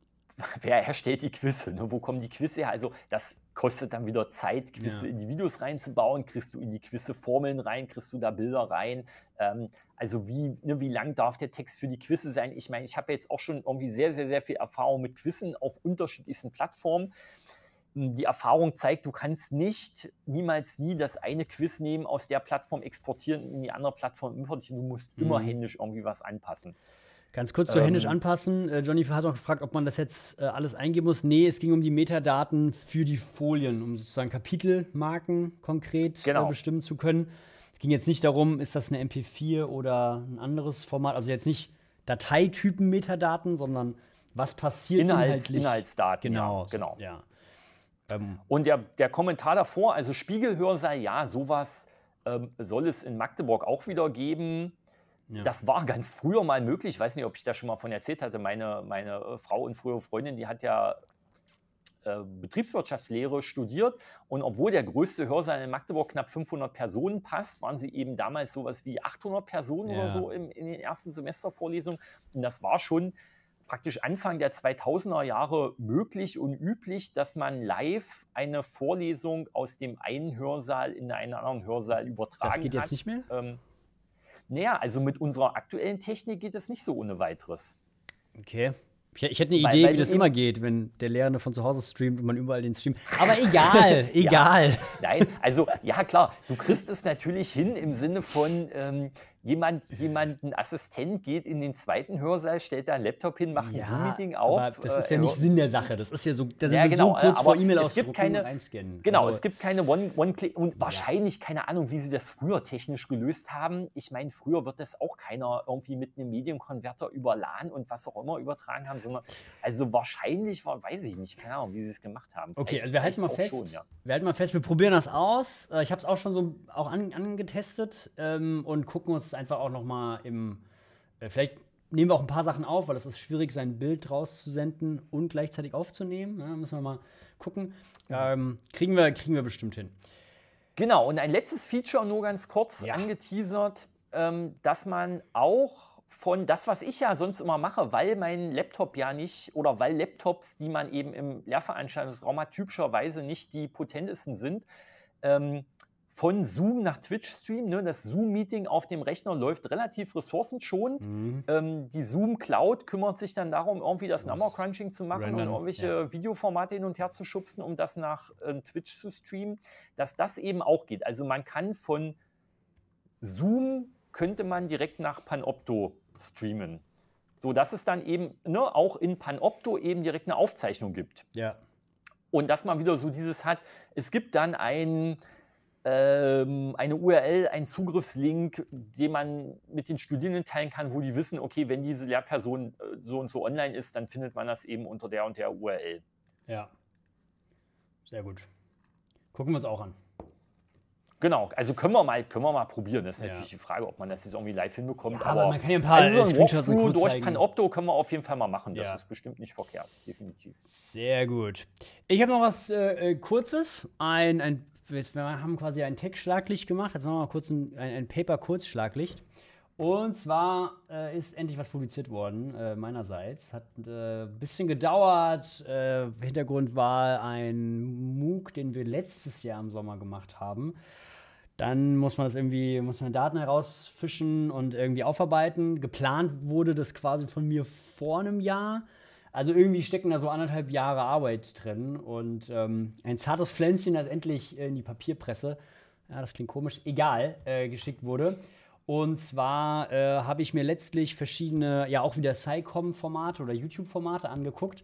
wer erstellt die Quizze? Ne? Wo kommen die Quizze her? Also das kostet dann wieder Zeit, Quizze ja. in die Videos reinzubauen. Kriegst du in die Quizze Formeln rein? Kriegst du da Bilder rein? Ähm, also wie, ne, wie lang darf der Text für die Quizze sein? Ich meine, ich habe jetzt auch schon irgendwie sehr, sehr, sehr viel Erfahrung mit Quizzen auf unterschiedlichsten Plattformen hm, die Erfahrung zeigt, du kannst nicht niemals nie das eine Quiz nehmen, aus der Plattform exportieren in die andere Plattform importieren. Du musst mhm. immer händisch irgendwie was anpassen. Ganz kurz zu ähm, händisch anpassen. Äh, Johnny hat auch gefragt, ob man das jetzt äh, alles eingeben muss. Nee, es ging um die Metadaten für die Folien, um sozusagen Kapitelmarken konkret äh, genau. äh, bestimmen zu können. Es ging jetzt nicht darum, ist das eine MP4 oder ein anderes Format. Also jetzt nicht Dateitypen Metadaten, sondern was passiert Inhalts, inhaltlich. Inhaltsdaten. Genau. Ja, genau. Ja. Ähm, Und der, der Kommentar davor, also Spiegelhörsaal, ja, sowas ähm, soll es in Magdeburg auch wieder geben. Ja. Das war ganz früher mal möglich. Ich weiß nicht, ob ich da schon mal von erzählt hatte. Meine, meine äh, Frau und frühere Freundin, die hat ja äh, Betriebswirtschaftslehre studiert und obwohl der größte Hörsaal in Magdeburg knapp 500 Personen passt, waren sie eben damals sowas wie 800 Personen ja. oder so im, in den ersten Semestervorlesungen und das war schon praktisch Anfang der 2000er Jahre möglich und üblich, dass man live eine Vorlesung aus dem einen Hörsaal in einen anderen Hörsaal übertragen hat. Das geht jetzt hat. nicht mehr? Ähm, naja, also mit unserer aktuellen Technik geht das nicht so ohne weiteres. Okay. Ich, ich hätte eine Idee, weil wie das immer geht, wenn der Lehrende von zu Hause streamt und man überall den Stream. Aber egal, egal. Ja. Nein, also ja klar, du kriegst es natürlich hin im Sinne von, ähm, jemand, jemand, ein Assistent geht in den zweiten Hörsaal, stellt da einen Laptop hin, macht ja, ein Zoom-Meeting auf. Aber das ist äh, ja nicht Sinn der Sache. Das ist ja so, da sind ja, wir genau, so kurz vor E-Mail ausdrucken und einscannen. Genau, also, es gibt keine One-Click One und wahrscheinlich keine Ahnung, wie sie das früher technisch gelöst haben. Ich meine, früher wird das auch keiner irgendwie mit einem Medienkonverter über LAN und was auch immer übertragen haben, sondern also wahrscheinlich war, weiß ich nicht, keine Ahnung, wie sie es gemacht haben. Vielleicht, okay, also wir halten mal fest. Schon, ja. Wir halten mal fest, wir probieren das aus. Äh, ich habe es auch schon so auch an, angetestet ähm, und gucken uns das einfach auch nochmal im. Äh, vielleicht nehmen wir auch ein paar Sachen auf, weil es ist schwierig, sein Bild rauszusenden und gleichzeitig aufzunehmen. Ja, ne? müssen wir mal gucken. Ähm, kriegen, wir, kriegen wir bestimmt hin. Genau, und ein letztes Feature, nur ganz kurz ja. angeteasert, ähm, dass man auch von das, was ich ja sonst immer mache, weil mein Laptop ja nicht oder weil Laptops, die man eben im Lehrveranstaltungsraum hat, typischerweise nicht die potentesten sind, ähm, von Zoom nach Twitch streamen. Ne? Das Zoom-Meeting auf dem Rechner läuft relativ ressourcenschonend. Mhm. Ähm, die Zoom Cloud kümmert sich dann darum, irgendwie das Number-Crunching zu machen Random, und irgendwelche ja. Videoformate hin und her zu schubsen, um das nach äh, Twitch zu streamen, dass das eben auch geht. Also man kann von Zoom könnte man direkt nach Panopto streamen. So dass es dann eben ne, auch in Panopto eben direkt eine Aufzeichnung gibt. Ja. Und dass man wieder so dieses hat, es gibt dann einen ähm, eine URL, einen Zugriffslink, den man mit den Studierenden teilen kann, wo die wissen, okay, wenn diese Lehrperson äh, so und so online ist, dann findet man das eben unter der und der URL. Ja. Sehr gut. Gucken wir uns auch an. Genau, also können wir mal, können wir mal probieren. Das ist ja. natürlich die Frage, ob man das jetzt irgendwie live hinbekommt. Ja, aber, aber, man kann ja ein paar also so ein Walkthrough durch Panopto können wir auf jeden Fall mal machen. Das ja. ist bestimmt nicht verkehrt, definitiv. Sehr gut. Ich habe noch was äh, äh Kurzes, ein, ein wir haben quasi ein Tech-Schlaglicht gemacht. Jetzt machen wir mal kurz ein, ein, ein Paper-Kurzschlaglicht. Und zwar äh, ist endlich was publiziert worden, äh, meinerseits. Hat ein äh, bisschen gedauert. Äh, Hintergrund war ein MOOC, den wir letztes Jahr im Sommer gemacht haben. Dann muss man das irgendwie, muss man Daten herausfischen und irgendwie aufarbeiten. Geplant wurde das quasi von mir vor einem Jahr. Also irgendwie stecken da so anderthalb Jahre Arbeit drin und ähm, ein zartes Pflänzchen, das endlich in die Papierpresse, ja, das klingt komisch, egal, äh, geschickt wurde. Und zwar äh, habe ich mir letztlich verschiedene, ja auch wieder SciComm-Formate oder YouTube-Formate angeguckt.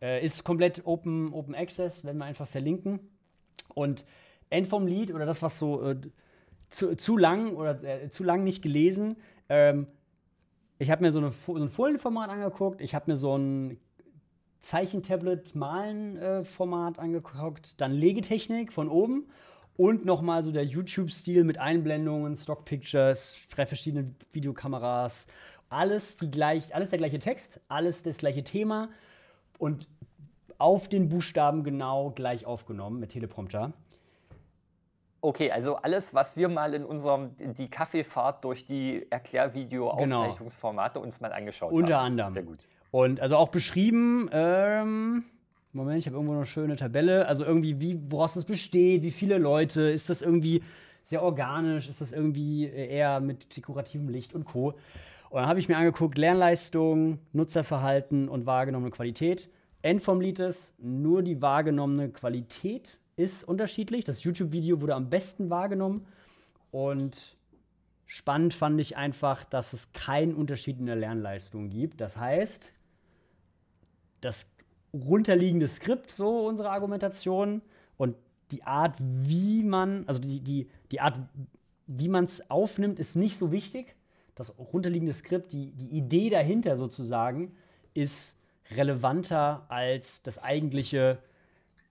Äh, ist komplett Open, Open Access, werden wir einfach verlinken. Und End vom Lied oder das, was so äh, zu, zu, lang oder äh, zu lang nicht gelesen, ähm, ich habe mir so, eine, so ein Folienformat angeguckt, ich habe mir so ein Zeichentablet-Malen-Format äh, angeguckt, dann Legetechnik von oben und nochmal so der YouTube-Stil mit Einblendungen, Stock-Pictures, drei verschiedene Videokameras, alles, die gleich, alles der gleiche Text, alles das gleiche Thema und auf den Buchstaben genau gleich aufgenommen mit Teleprompter. Okay, also alles, was wir mal in unserem die Kaffeefahrt durch die Erklärvideo-Aufzeichnungsformate genau. uns mal angeschaut Unter haben. Unter anderem. Sehr gut. Und also auch beschrieben, ähm, Moment, ich habe irgendwo noch eine schöne Tabelle. Also irgendwie, wie, woraus das besteht, wie viele Leute, ist das irgendwie sehr organisch, ist das irgendwie eher mit dekorativem Licht und Co. Und dann habe ich mir angeguckt, Lernleistung, Nutzerverhalten und wahrgenommene Qualität. End vom Lied ist, nur die wahrgenommene Qualität ist unterschiedlich. Das YouTube-Video wurde am besten wahrgenommen. Und spannend fand ich einfach, dass es keinen Unterschied in der Lernleistung gibt. Das heißt, das runterliegende Skript, so unsere Argumentation und die Art, wie man, also die, die, die Art, wie man es aufnimmt, ist nicht so wichtig. Das runterliegende Skript, die, die Idee dahinter sozusagen, ist relevanter als das eigentliche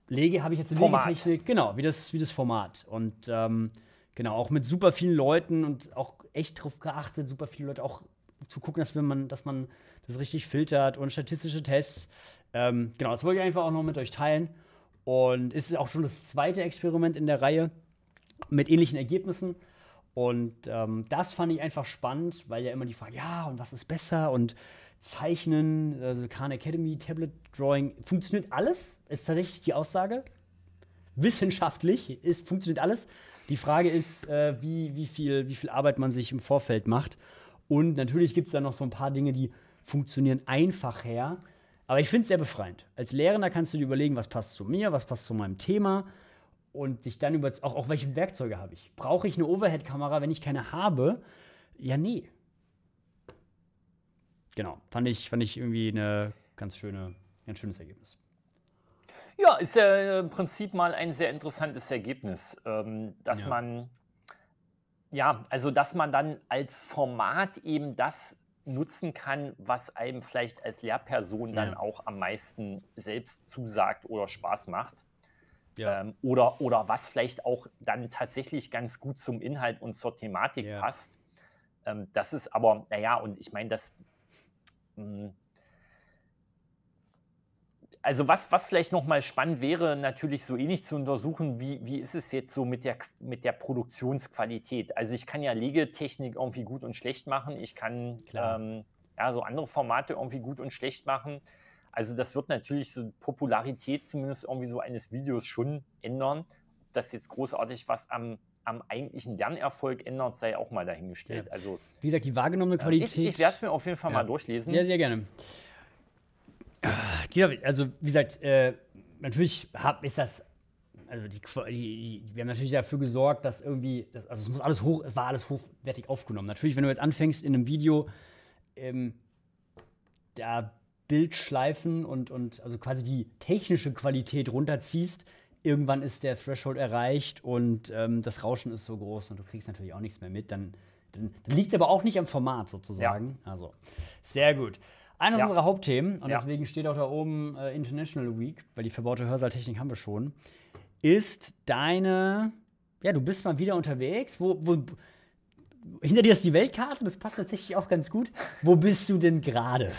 Lege, habe ich jetzt eine Legetechnik, genau, wie das, wie das Format. Und ähm, genau, auch mit super vielen Leuten und auch echt darauf geachtet, super viele Leute auch zu gucken, dass wenn man, dass man das richtig filtert und statistische Tests. Ähm, genau, das wollte ich einfach auch noch mit euch teilen. Und es ist auch schon das zweite Experiment in der Reihe mit ähnlichen Ergebnissen. Und ähm, das fand ich einfach spannend, weil ja immer die Frage, ja, und was ist besser? Und Zeichnen, also Khan Academy, Tablet Drawing, funktioniert alles? Ist tatsächlich die Aussage. Wissenschaftlich ist, funktioniert alles. Die Frage ist, äh, wie, wie, viel, wie viel Arbeit man sich im Vorfeld macht. Und natürlich gibt es da noch so ein paar Dinge, die funktionieren einfach her. Aber ich finde es sehr befreiend. Als Lehrender kannst du dir überlegen, was passt zu mir, was passt zu meinem Thema und dich dann über auch, auch welche Werkzeuge habe ich. Brauche ich eine Overhead-Kamera, wenn ich keine habe? Ja, nee. Genau, fand ich, fand ich irgendwie eine ganz schöne, ein schönes Ergebnis. Ja, ist ja im Prinzip mal ein sehr interessantes Ergebnis, ähm, dass ja. man, ja, also dass man dann als Format eben das nutzen kann, was einem vielleicht als Lehrperson dann ja. auch am meisten selbst zusagt oder Spaß macht. Ja. Ähm, oder, oder was vielleicht auch dann tatsächlich ganz gut zum Inhalt und zur Thematik ja. passt. Ähm, das ist aber, naja, und ich meine, das mh, mm, also was, was vielleicht nochmal spannend wäre, natürlich so ähnlich zu untersuchen, wie, wie ist es jetzt so mit der, mit der Produktionsqualität? Also ich kann ja Legetechnik irgendwie gut und schlecht machen, ich kann ähm, ja, so andere Formate irgendwie gut und schlecht machen. Also das wird natürlich so Popularität zumindest irgendwie so eines Videos schon ändern. Ob das jetzt großartig was am am eigentlichen Lernerfolg ändert, sei auch mal dahingestellt. Ja. Also, Wie gesagt, die wahrgenommene ähm, Qualität. ich, ich werde es mir auf jeden Fall ja. mal durchlesen. Ja, sehr gerne also wie gesagt, äh, natürlich hab, ist das, also die, die, die, wir haben natürlich dafür gesorgt, dass irgendwie, das, also es muss alles hoch, war alles hochwertig aufgenommen. Natürlich, wenn du jetzt anfängst in einem Video, ähm, da Bildschleifen und, und also quasi die technische Qualität runterziehst, irgendwann ist der Threshold erreicht und ähm, das Rauschen ist so groß und du kriegst natürlich auch nichts mehr mit, dann, dann, dann liegt es aber auch nicht am Format sozusagen. Ja. Also, sehr gut. Eines ja. unserer Hauptthemen, und ja. deswegen steht auch da oben äh, International Week, weil die verbaute Hörsaaltechnik haben wir schon, ist deine. Ja, du bist mal wieder unterwegs. Wo, wo, hinter dir ist die Weltkarte, das passt tatsächlich auch ganz gut. Wo bist du denn gerade?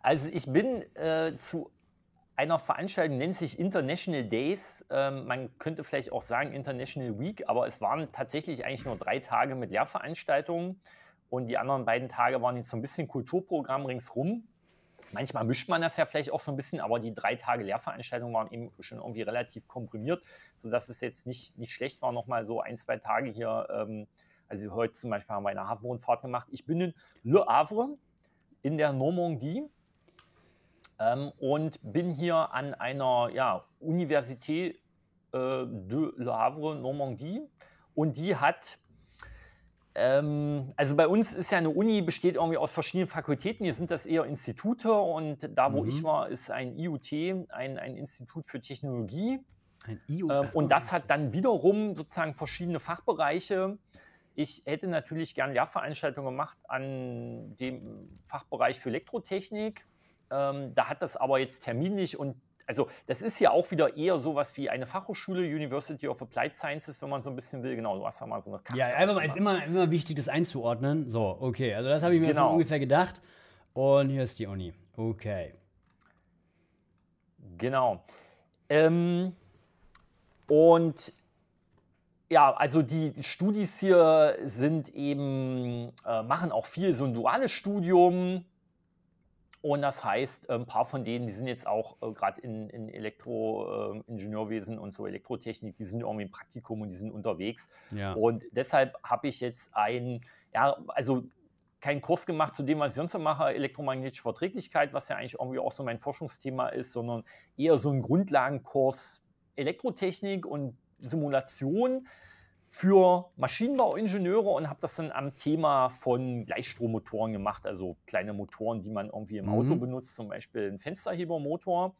Also, ich bin äh, zu einer Veranstaltung nennt sich International Days. Ähm, man könnte vielleicht auch sagen International Week, aber es waren tatsächlich eigentlich nur drei Tage mit Lehrveranstaltungen. Und die anderen beiden Tage waren jetzt so ein bisschen Kulturprogramm ringsrum. Manchmal mischt man das ja vielleicht auch so ein bisschen, aber die drei Tage Lehrveranstaltung waren eben schon irgendwie relativ komprimiert, sodass es jetzt nicht, nicht schlecht war, nochmal so ein, zwei Tage hier. Ähm, also heute zum Beispiel haben wir eine Hafenrundfahrt gemacht. Ich bin in Le Havre in der Normandie ähm, und bin hier an einer ja, Universität äh, de Le Havre, Normandie. Und die hat ähm, also bei uns ist ja eine Uni, besteht irgendwie aus verschiedenen Fakultäten. Hier sind das eher Institute und da, wo mhm. ich war, ist ein IUT, ein, ein Institut für Technologie. Ein IUT. Ähm, und das hat dann wiederum sozusagen verschiedene Fachbereiche. Ich hätte natürlich gerne Lehrveranstaltungen gemacht an dem Fachbereich für Elektrotechnik. Ähm, da hat das aber jetzt terminlich und also das ist ja auch wieder eher so was wie eine Fachhochschule, University of Applied Sciences, wenn man so ein bisschen will. Genau, du hast da mal so eine Karte. Ja, einfach mal, ist immer, immer wichtig, das einzuordnen. So, okay, also das habe ich mir genau. ungefähr gedacht. Und hier ist die Uni. Okay. Genau. Ähm, und ja, also die Studis hier sind eben, äh, machen auch viel so ein duales Studium, und das heißt, äh, ein paar von denen, die sind jetzt auch äh, gerade in, in Elektroingenieurwesen äh, und so Elektrotechnik, die sind irgendwie im Praktikum und die sind unterwegs. Ja. Und deshalb habe ich jetzt einen, ja, also keinen Kurs gemacht zu dem, was ich sonst mache, elektromagnetische Verträglichkeit, was ja eigentlich irgendwie auch so mein Forschungsthema ist, sondern eher so einen Grundlagenkurs Elektrotechnik und Simulation für Maschinenbauingenieure und habe das dann am Thema von Gleichstrommotoren gemacht, also kleine Motoren, die man irgendwie im mhm. Auto benutzt, zum Beispiel einen Fensterhebermotor.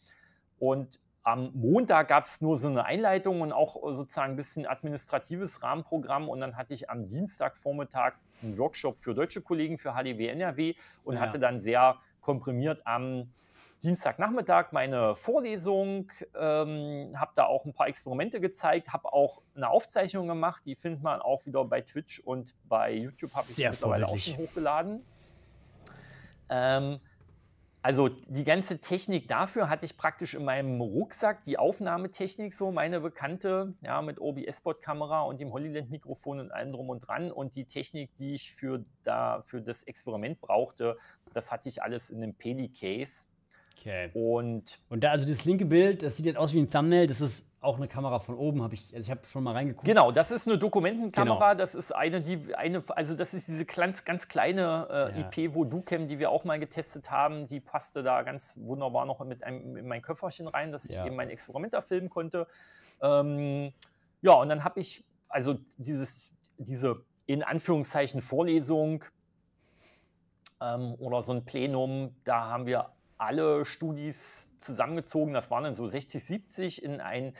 Und am Montag gab es nur so eine Einleitung und auch sozusagen ein bisschen administratives Rahmenprogramm. Und dann hatte ich am Dienstagvormittag einen Workshop für deutsche Kollegen für HDW NRW und ja. hatte dann sehr komprimiert am Dienstagnachmittag meine Vorlesung, ähm, habe da auch ein paar Experimente gezeigt, habe auch eine Aufzeichnung gemacht, die findet man auch wieder bei Twitch und bei YouTube habe ich sie mittlerweile auch schon hochgeladen. Ähm, also die ganze Technik dafür hatte ich praktisch in meinem Rucksack, die Aufnahmetechnik, so meine bekannte, ja, mit OBS-Bot-Kamera und dem Holyland-Mikrofon und allem drum und dran. Und die Technik, die ich für, da, für das Experiment brauchte, das hatte ich alles in einem Peli-Case Okay. Und, und da, also das linke Bild, das sieht jetzt aus wie ein Thumbnail, das ist auch eine Kamera von oben, habe ich, also ich habe schon mal reingeguckt. Genau, das ist eine Dokumentenkamera, genau. das ist eine, die, eine, also das ist diese ganz, ganz kleine äh, ja. IP Voducam, die wir auch mal getestet haben, die passte da ganz wunderbar noch mit einem, in mein Köfferchen rein, dass ja. ich eben mein Experiment da filmen konnte. Ähm, ja, und dann habe ich, also dieses, diese in Anführungszeichen Vorlesung ähm, oder so ein Plenum, da haben wir alle Studis zusammengezogen. Das waren dann so 60, 70 in einen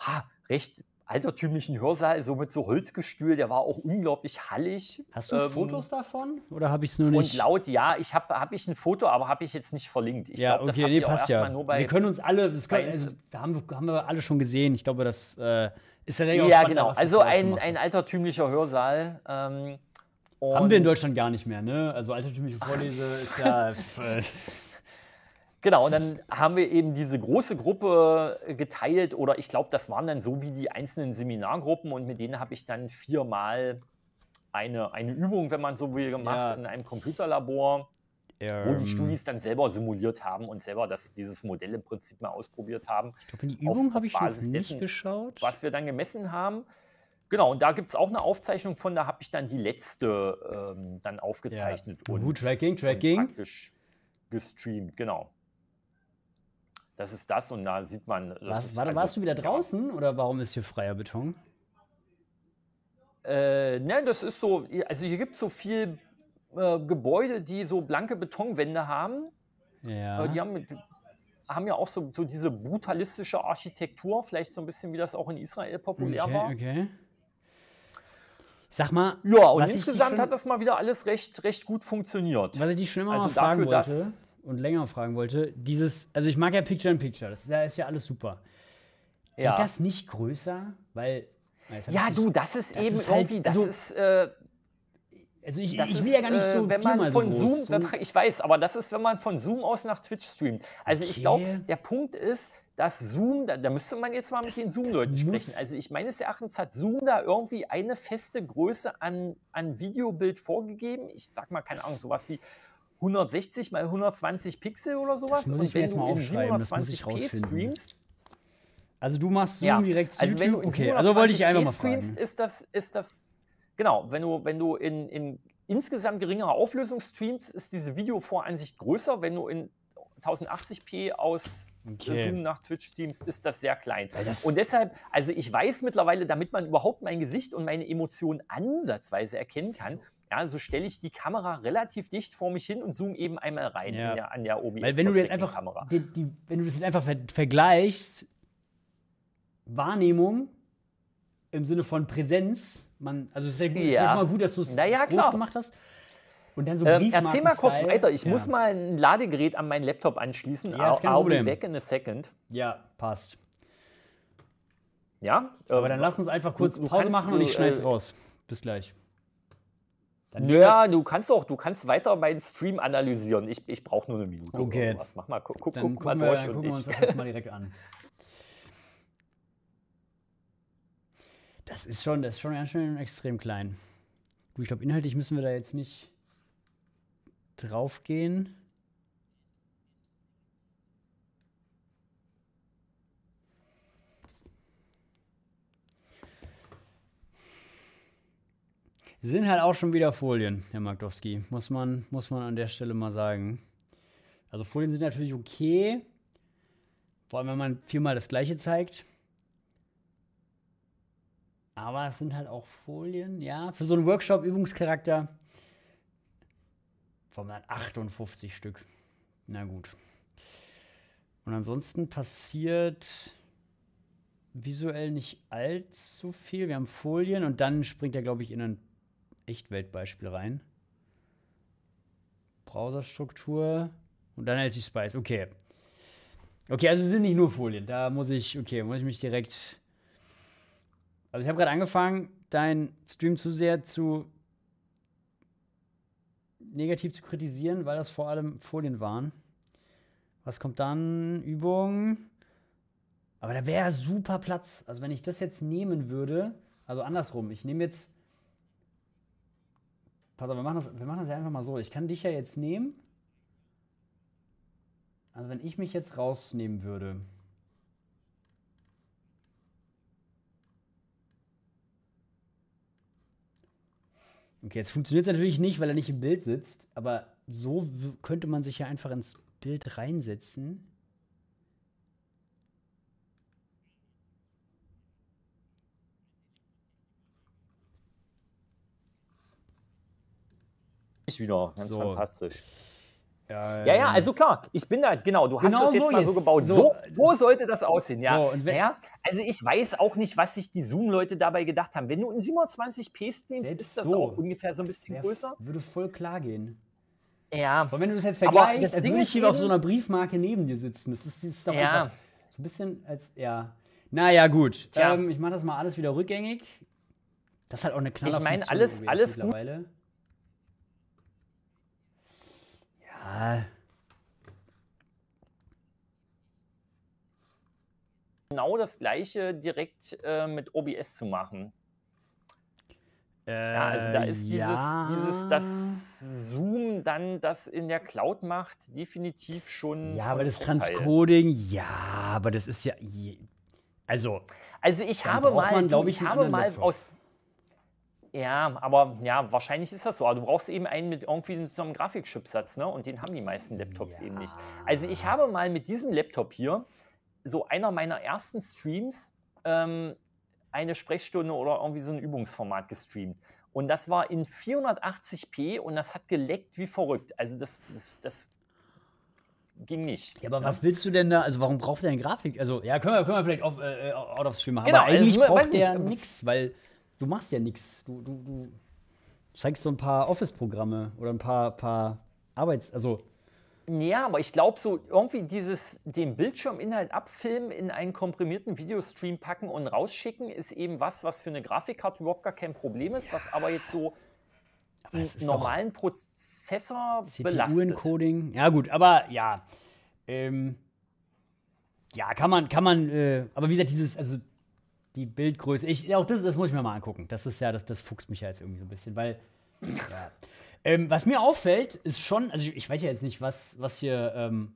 ha, recht altertümlichen Hörsaal, so mit so Holzgestühl, der war auch unglaublich hallig. Hast du ähm, Fotos davon? Oder habe ich es nur nicht? Und laut, ja, ich habe hab ich ein Foto, aber habe ich jetzt nicht verlinkt. Ich ja, glaub, okay, nee, passt ja. Bei, wir können uns alle, das können, also, haben, haben wir alle schon gesehen. Ich glaube, das äh, ist ja der Ja, genau. Also ein, ein altertümlicher Hörsaal. Ähm, haben wir in Deutschland gar nicht mehr, ne? Also altertümliche Vorlese ist ja. Äh, Genau, und dann haben wir eben diese große Gruppe äh, geteilt oder ich glaube, das waren dann so wie die einzelnen Seminargruppen und mit denen habe ich dann viermal eine, eine Übung, wenn man so will, gemacht ja. in einem Computerlabor, ähm. wo die ähm. Studis dann selber simuliert haben und selber das, dieses Modell im Prinzip mal ausprobiert haben. Ich glaube, in die Übung habe ich Basis nicht dessen, geschaut. Was wir dann gemessen haben. Genau, und da gibt es auch eine Aufzeichnung von, da habe ich dann die letzte ähm, dann aufgezeichnet. Ja. Und, Tracking, Tracking. Und praktisch gestreamt, genau. Das ist das und da sieht man. Was, war, also, warst du wieder draußen ja. oder warum ist hier freier Beton? Äh, nein, das ist so, also hier gibt es so viel äh, Gebäude, die so blanke Betonwände haben. Ja. Äh, die haben, haben, ja auch so, so, diese brutalistische Architektur, vielleicht so ein bisschen wie das auch in Israel populär okay, war. Okay. Sag mal. Ja, und insgesamt schon, hat das mal wieder alles recht, recht gut funktioniert. Weil ich dich schon immer also mal fragen dafür, wollte. Dass, und länger fragen wollte, dieses, also ich mag ja Picture in Picture, das ist ja, ist ja alles super. Ja. Geht das nicht größer? Weil. Ja, du, das ist das eben ist halt, irgendwie, das so, ist. Äh, also ich, ich, ich will ja gar nicht so äh, wenn man von so Zoom, wenn, ich weiß, aber das ist, wenn man von Zoom aus nach Twitch streamt. Also okay. ich glaube, der Punkt ist, dass Zoom, da, da, müsste man jetzt mal mit das, den Zoom-Leuten sprechen. Also ich meines Erachtens hat Zoom da irgendwie eine feste Größe an, an Videobild vorgegeben. Ich sag mal, keine Ahnung, sowas wie 160 mal 120 Pixel oder sowas. Das muss ich und wenn jetzt mal aufschreiben, 720 muss Streamst, also du machst Zoom ja. direkt also zu also YouTube? okay, also wollte ich einfach mal fragen. ist das, ist das, genau, wenn du, wenn du in, in insgesamt geringerer Auflösung streamst, ist diese Videovoransicht größer. Wenn du in 1080p aus okay. Äh, Zoom nach Twitch streamst, ist das sehr klein. Das und deshalb, also ich weiß mittlerweile, damit man überhaupt mein Gesicht und meine Emotionen ansatzweise erkennen kann, ja, so stelle ich die Kamera relativ dicht vor mich hin und zoome eben einmal rein ja. der, an der OBS. Weil wenn du jetzt einfach Die, die, wenn du das jetzt einfach ver vergleichst, Wahrnehmung im Sinne von Präsenz, man, also es ist ja, ja. schon mal gut, dass du es naja, groß klar. gemacht hast. Und dann so ähm, Erzähl mal kurz weiter. Ich ja. muss mal ein Ladegerät an meinen Laptop anschließen. Ja, ist kein I'll Problem. be back in a second. Ja, passt. Ja? Aber ähm, dann lass uns einfach kurz du, du Pause machen du, und ich schneide es äh, raus. Bis gleich. Dann ja, du kannst auch, du kannst weiter meinen Stream analysieren. Ich, ich brauche nur eine Minute. Okay. Was mach mal, guck, guck, dann guck mal wir, durch. gucken wir uns das jetzt mal direkt an. Das ist schon, das ist schon ganz schön extrem klein. Gut, ich glaube, inhaltlich müssen wir da jetzt nicht drauf gehen. sind halt auch schon wieder Folien, Herr Magdowski. Muss man, muss man an der Stelle mal sagen. Also Folien sind natürlich okay. Vor allem, wenn man viermal das gleiche zeigt. Aber es sind halt auch Folien, ja. Für so einen Workshop-Übungscharakter vom 58 Stück. Na gut. Und ansonsten passiert visuell nicht allzu viel. Wir haben Folien und dann springt er, glaube ich, in ein Echtweltbeispiel rein. Browserstruktur und dann LC Spice. Okay. Okay, also sind nicht nur Folien. Da muss ich, okay, muss ich mich direkt. Also ich habe gerade angefangen, deinen Stream zu sehr zu negativ zu kritisieren, weil das vor allem Folien waren. Was kommt dann? Übung. Aber da wäre super Platz. Also wenn ich das jetzt nehmen würde, also andersrum, ich nehme jetzt Pass auf, wir machen, das, wir machen das ja einfach mal so. Ich kann dich ja jetzt nehmen. Also wenn ich mich jetzt rausnehmen würde. Okay, jetzt funktioniert es natürlich nicht, weil er nicht im Bild sitzt. Aber so könnte man sich ja einfach ins Bild reinsetzen. Ich wieder, ganz so. fantastisch. Ja, ja, ja, ähm, also klar, ich bin da, genau, du hast genau das jetzt so mal jetzt. so gebaut. So, so, sollte das aussehen, ja. So, wenn, ja. Also ich weiß auch nicht, was sich die Zoom-Leute dabei gedacht haben. Wenn du in 27p streamst, ist das auch ungefähr so ein bisschen größer. Würde voll klar gehen. Ja. Aber wenn du das jetzt vergleichst, das als würde ich hier auf so einer Briefmarke neben dir sitzen. Das ist, das ist doch ja. einfach so ein bisschen als, ja. Naja, gut. Ähm, ich mache das mal alles wieder rückgängig. Das ist halt auch eine knaller Ich meine, alles, alles mittlerweile. Gut. Genau das gleiche direkt äh, mit OBS zu machen. Äh, ja, also da äh, ist dieses, ja. dieses, das Zoom dann das in der Cloud macht, definitiv schon. Ja, aber das Transcoding, ja, aber das ist ja. Also, also ich habe mal, ich, ich habe mal aus ja, aber ja, wahrscheinlich ist das so. Aber du brauchst eben einen mit irgendwie so einem Grafikchipsatz, ne? Und den haben die meisten Laptops ja. eben nicht. Also ich habe mal mit diesem Laptop hier, so einer meiner ersten Streams, ähm, eine Sprechstunde oder irgendwie so ein Übungsformat gestreamt. Und das war in 480p und das hat geleckt wie verrückt. Also das, das, das ging nicht. Ja, aber ja. Ne? was willst du denn da? Also warum braucht der eine Grafik? Also ja, können wir, können wir vielleicht auf, äh, äh out of stream machen. Genau, aber also eigentlich also, braucht der nichts, weil du machst ja nichts. Du, du, du zeigst so ein paar Office-Programme oder ein paar, paar Arbeits-, also ja, aber ich glaube, so irgendwie dieses, den Bildschirminhalt abfilmen, in einen komprimierten Videostream packen und rausschicken, ist eben was, was für eine Grafikkarte überhaupt gar kein Problem ist, ja. was aber jetzt so aber einen normalen Prozessor CPU belastet. CPU-Encoding, ja gut, aber ja. Ähm, ja, kann man, kann man, äh, aber wie gesagt, dieses, also die Bildgröße. Ich, auch das, das muss ich mir mal angucken. Das ist ja, das, das fuchst mich ja jetzt irgendwie so ein bisschen, weil. Ja. Ähm, was mir auffällt, ist schon, also ich, ich weiß ja jetzt nicht, was, was hier. Ähm,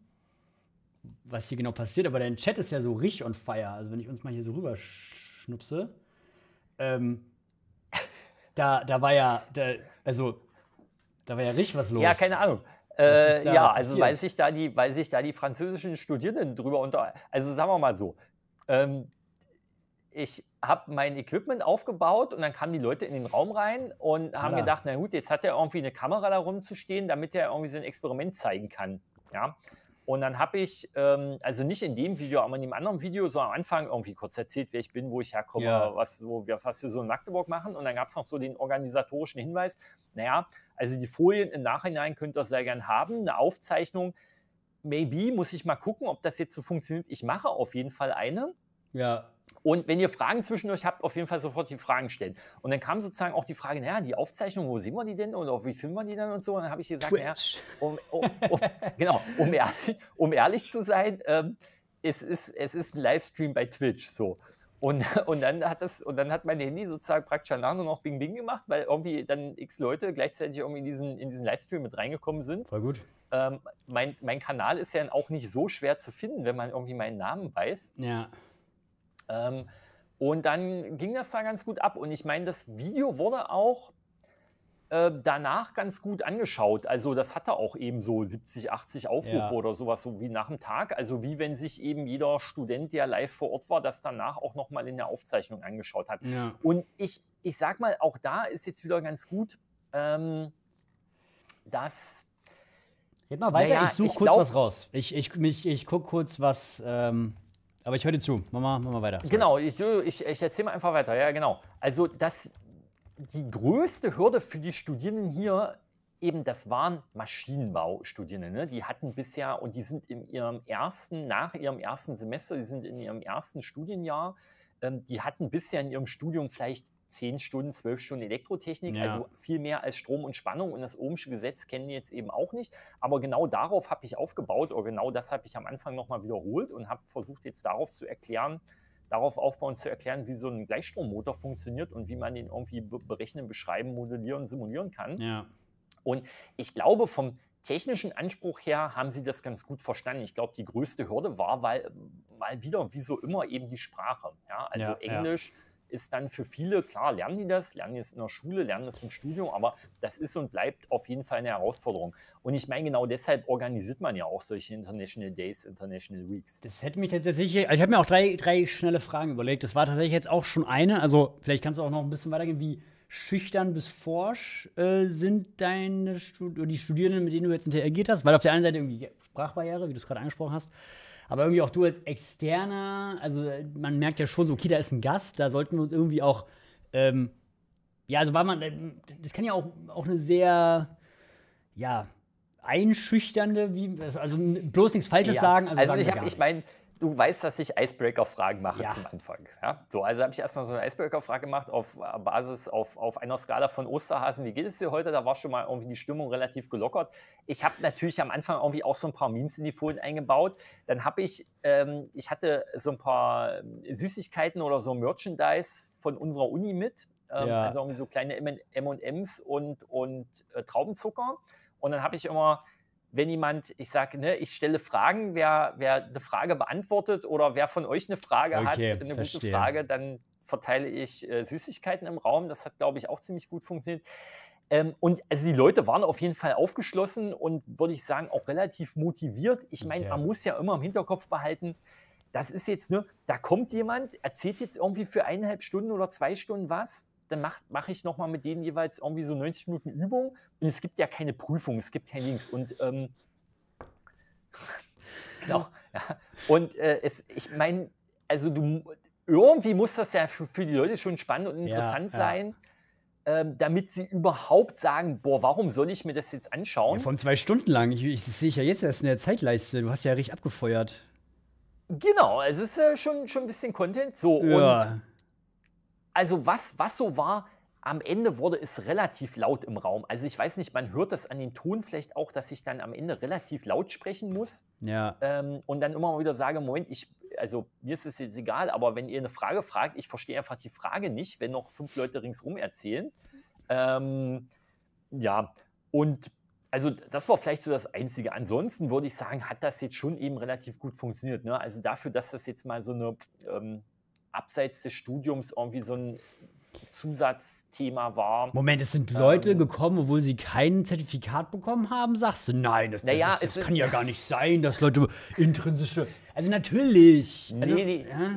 was hier genau passiert, aber dein Chat ist ja so richtig on fire. Also, wenn ich uns mal hier so rüber schnupse, ähm, da, da war ja, da, also, da war ja richtig was los. Ja, keine Ahnung. Äh, ja, also, weil sich, da die, weil sich da die französischen Studierenden drüber unter. Also, sagen wir mal so. Ähm, ich habe mein Equipment aufgebaut und dann kamen die Leute in den Raum rein und haben gedacht, na gut, jetzt hat er irgendwie eine Kamera da rumzustehen, damit er irgendwie sein Experiment zeigen kann. Ja. Und dann habe ich, ähm, also nicht in dem Video, aber in dem anderen Video so am Anfang irgendwie kurz erzählt, wer ich bin, wo ich herkomme, ja. was, so, was wir so in Magdeburg machen. Und dann gab es noch so den organisatorischen Hinweis, naja, also die Folien im Nachhinein könnt ihr sehr gern haben, eine Aufzeichnung. Maybe muss ich mal gucken, ob das jetzt so funktioniert. Ich mache auf jeden Fall eine. Ja. Und wenn ihr Fragen zwischendurch habt, auf jeden Fall sofort die Fragen stellen. Und dann kam sozusagen auch die Frage, naja, die Aufzeichnung, wo sehen wir die denn und auf wie filmen wir die dann und so. Und dann habe ich gesagt, naja, um, um, um, genau, um, ehrlich, um ehrlich zu sein, ähm, es, ist, es ist ein Livestream bei Twitch so. Und, und, dann hat das, und dann hat mein Handy sozusagen praktisch Alarm und noch Bing Bing gemacht, weil irgendwie dann x Leute gleichzeitig irgendwie in diesen, in diesen Livestream mit reingekommen sind. War gut. Ähm, mein, mein Kanal ist ja auch nicht so schwer zu finden, wenn man irgendwie meinen Namen weiß. Ja. Ähm, und dann ging das da ganz gut ab. Und ich meine, das Video wurde auch äh, danach ganz gut angeschaut. Also das hatte auch eben so 70, 80 Aufrufe ja. oder sowas, so wie nach dem Tag. Also wie wenn sich eben jeder Student, der live vor Ort war, das danach auch nochmal in der Aufzeichnung angeschaut hat. Ja. Und ich, ich sag mal, auch da ist jetzt wieder ganz gut, ähm, dass Red mal weiter, naja, ich suche kurz glaub, was raus. Ich, ich, mich, ich gucke kurz, was, ähm, aber ich höre dir zu. Mach mal, mach mal weiter. Sorry. Genau, ich, ich, ich erzähle mal einfach weiter. Ja, genau. Also, das, die größte Hürde für die Studierenden hier eben, das waren Maschinenbaustudierende. Ne? Die hatten bisher und die sind in ihrem ersten, nach ihrem ersten Semester, die sind in ihrem ersten Studienjahr, ähm, die hatten bisher in ihrem Studium vielleicht 10 Stunden, 12 Stunden Elektrotechnik, ja. also viel mehr als Strom und Spannung. Und das Ohmsche Gesetz kennen die jetzt eben auch nicht. Aber genau darauf habe ich aufgebaut, oder genau das habe ich am Anfang nochmal wiederholt und habe versucht, jetzt darauf zu erklären, darauf aufbauen zu erklären, wie so ein Gleichstrommotor funktioniert und wie man den irgendwie berechnen, beschreiben, modellieren, simulieren kann. Ja. Und ich glaube, vom technischen Anspruch her haben sie das ganz gut verstanden. Ich glaube, die größte Hürde war, weil mal wieder, wie so immer, eben die Sprache. Ja, also ja, Englisch. Ja ist dann für viele, klar, lernen die das, lernen die es in der Schule, lernen das im Studium, aber das ist und bleibt auf jeden Fall eine Herausforderung. Und ich meine, genau deshalb organisiert man ja auch solche International Days, International Weeks. Das hätte mich tatsächlich, also ich habe mir auch drei, drei schnelle Fragen überlegt. Das war tatsächlich jetzt auch schon eine, also vielleicht kannst du auch noch ein bisschen weitergehen, wie schüchtern bis forsch äh, sind deine Stud die Studierenden, mit denen du jetzt interagiert hast, weil auf der einen Seite irgendwie Sprachbarriere, wie du es gerade angesprochen hast, aber irgendwie auch du als Externer, also äh, man merkt ja schon so, okay, da ist ein Gast, da sollten wir uns irgendwie auch, ähm, ja, also war man, äh, das kann ja auch, auch eine sehr, ja, einschüchternde, wie, also bloß nichts Falsches ja. sagen. Also, also sagen ich, ich meine, du weißt, dass ich Icebreaker-Fragen mache ja. zum Anfang. Ja? So, also habe ich erstmal so eine Icebreaker-Frage gemacht auf äh, Basis auf, auf einer Skala von Osterhasen. Wie geht es dir heute? Da war schon mal irgendwie die Stimmung relativ gelockert. Ich habe natürlich am Anfang irgendwie auch so ein paar Memes in die Folien eingebaut. Dann habe ich, ähm, ich hatte so ein paar ähm, Süßigkeiten oder so Merchandise von unserer Uni mit. Ähm, ja. Also irgendwie so kleine M&Ms und, und äh, Traubenzucker. Und dann habe ich immer wenn jemand, ich sage, ne, ich stelle Fragen, wer, wer eine Frage beantwortet oder wer von euch eine Frage okay, hat, eine verstehe. gute Frage, dann verteile ich äh, Süßigkeiten im Raum. Das hat, glaube ich, auch ziemlich gut funktioniert. Ähm, und also die Leute waren auf jeden Fall aufgeschlossen und würde ich sagen auch relativ motiviert. Ich meine, okay. man muss ja immer im Hinterkopf behalten, das ist jetzt, ne, da kommt jemand, erzählt jetzt irgendwie für eineinhalb Stunden oder zwei Stunden was, dann mache mach ich nochmal mit denen jeweils irgendwie so 90 Minuten Übung. Und es gibt ja keine Prüfung, es gibt ja nichts. Und ähm, genau, ja. Und äh, es, ich meine, also du irgendwie muss das ja für, für, die Leute schon spannend und interessant ja, sein. Ähm, damit sie überhaupt sagen, boah, warum soll ich mir das jetzt anschauen? Ja, vor zwei Stunden lang. Ich, ich sehe ich ja jetzt erst in der Zeitleiste. Du hast ja richtig abgefeuert. Genau, also es ist äh, schon, schon ein bisschen Content. So, und also was, was so war, am Ende wurde es relativ laut im Raum. Also ich weiß nicht, man hört das an den Ton vielleicht auch, dass ich dann am Ende relativ laut sprechen muss. Ja. Ähm, und dann immer wieder sage, Moment, ich, also mir ist es jetzt egal, aber wenn ihr eine Frage fragt, ich verstehe einfach die Frage nicht, wenn noch fünf Leute ringsrum erzählen. Ähm, ja, und also das war vielleicht so das Einzige. Ansonsten würde ich sagen, hat das jetzt schon eben relativ gut funktioniert. Ne? Also dafür, dass das jetzt mal so eine ähm, abseits des Studiums irgendwie so ein Zusatzthema war. Moment, es sind Leute ähm, gekommen, obwohl sie kein Zertifikat bekommen haben, sagst du, nein, das, das, naja, ist, das ist, kann ja gar nicht sein, dass Leute intrinsische. Also natürlich. Also, nee, nee, ja?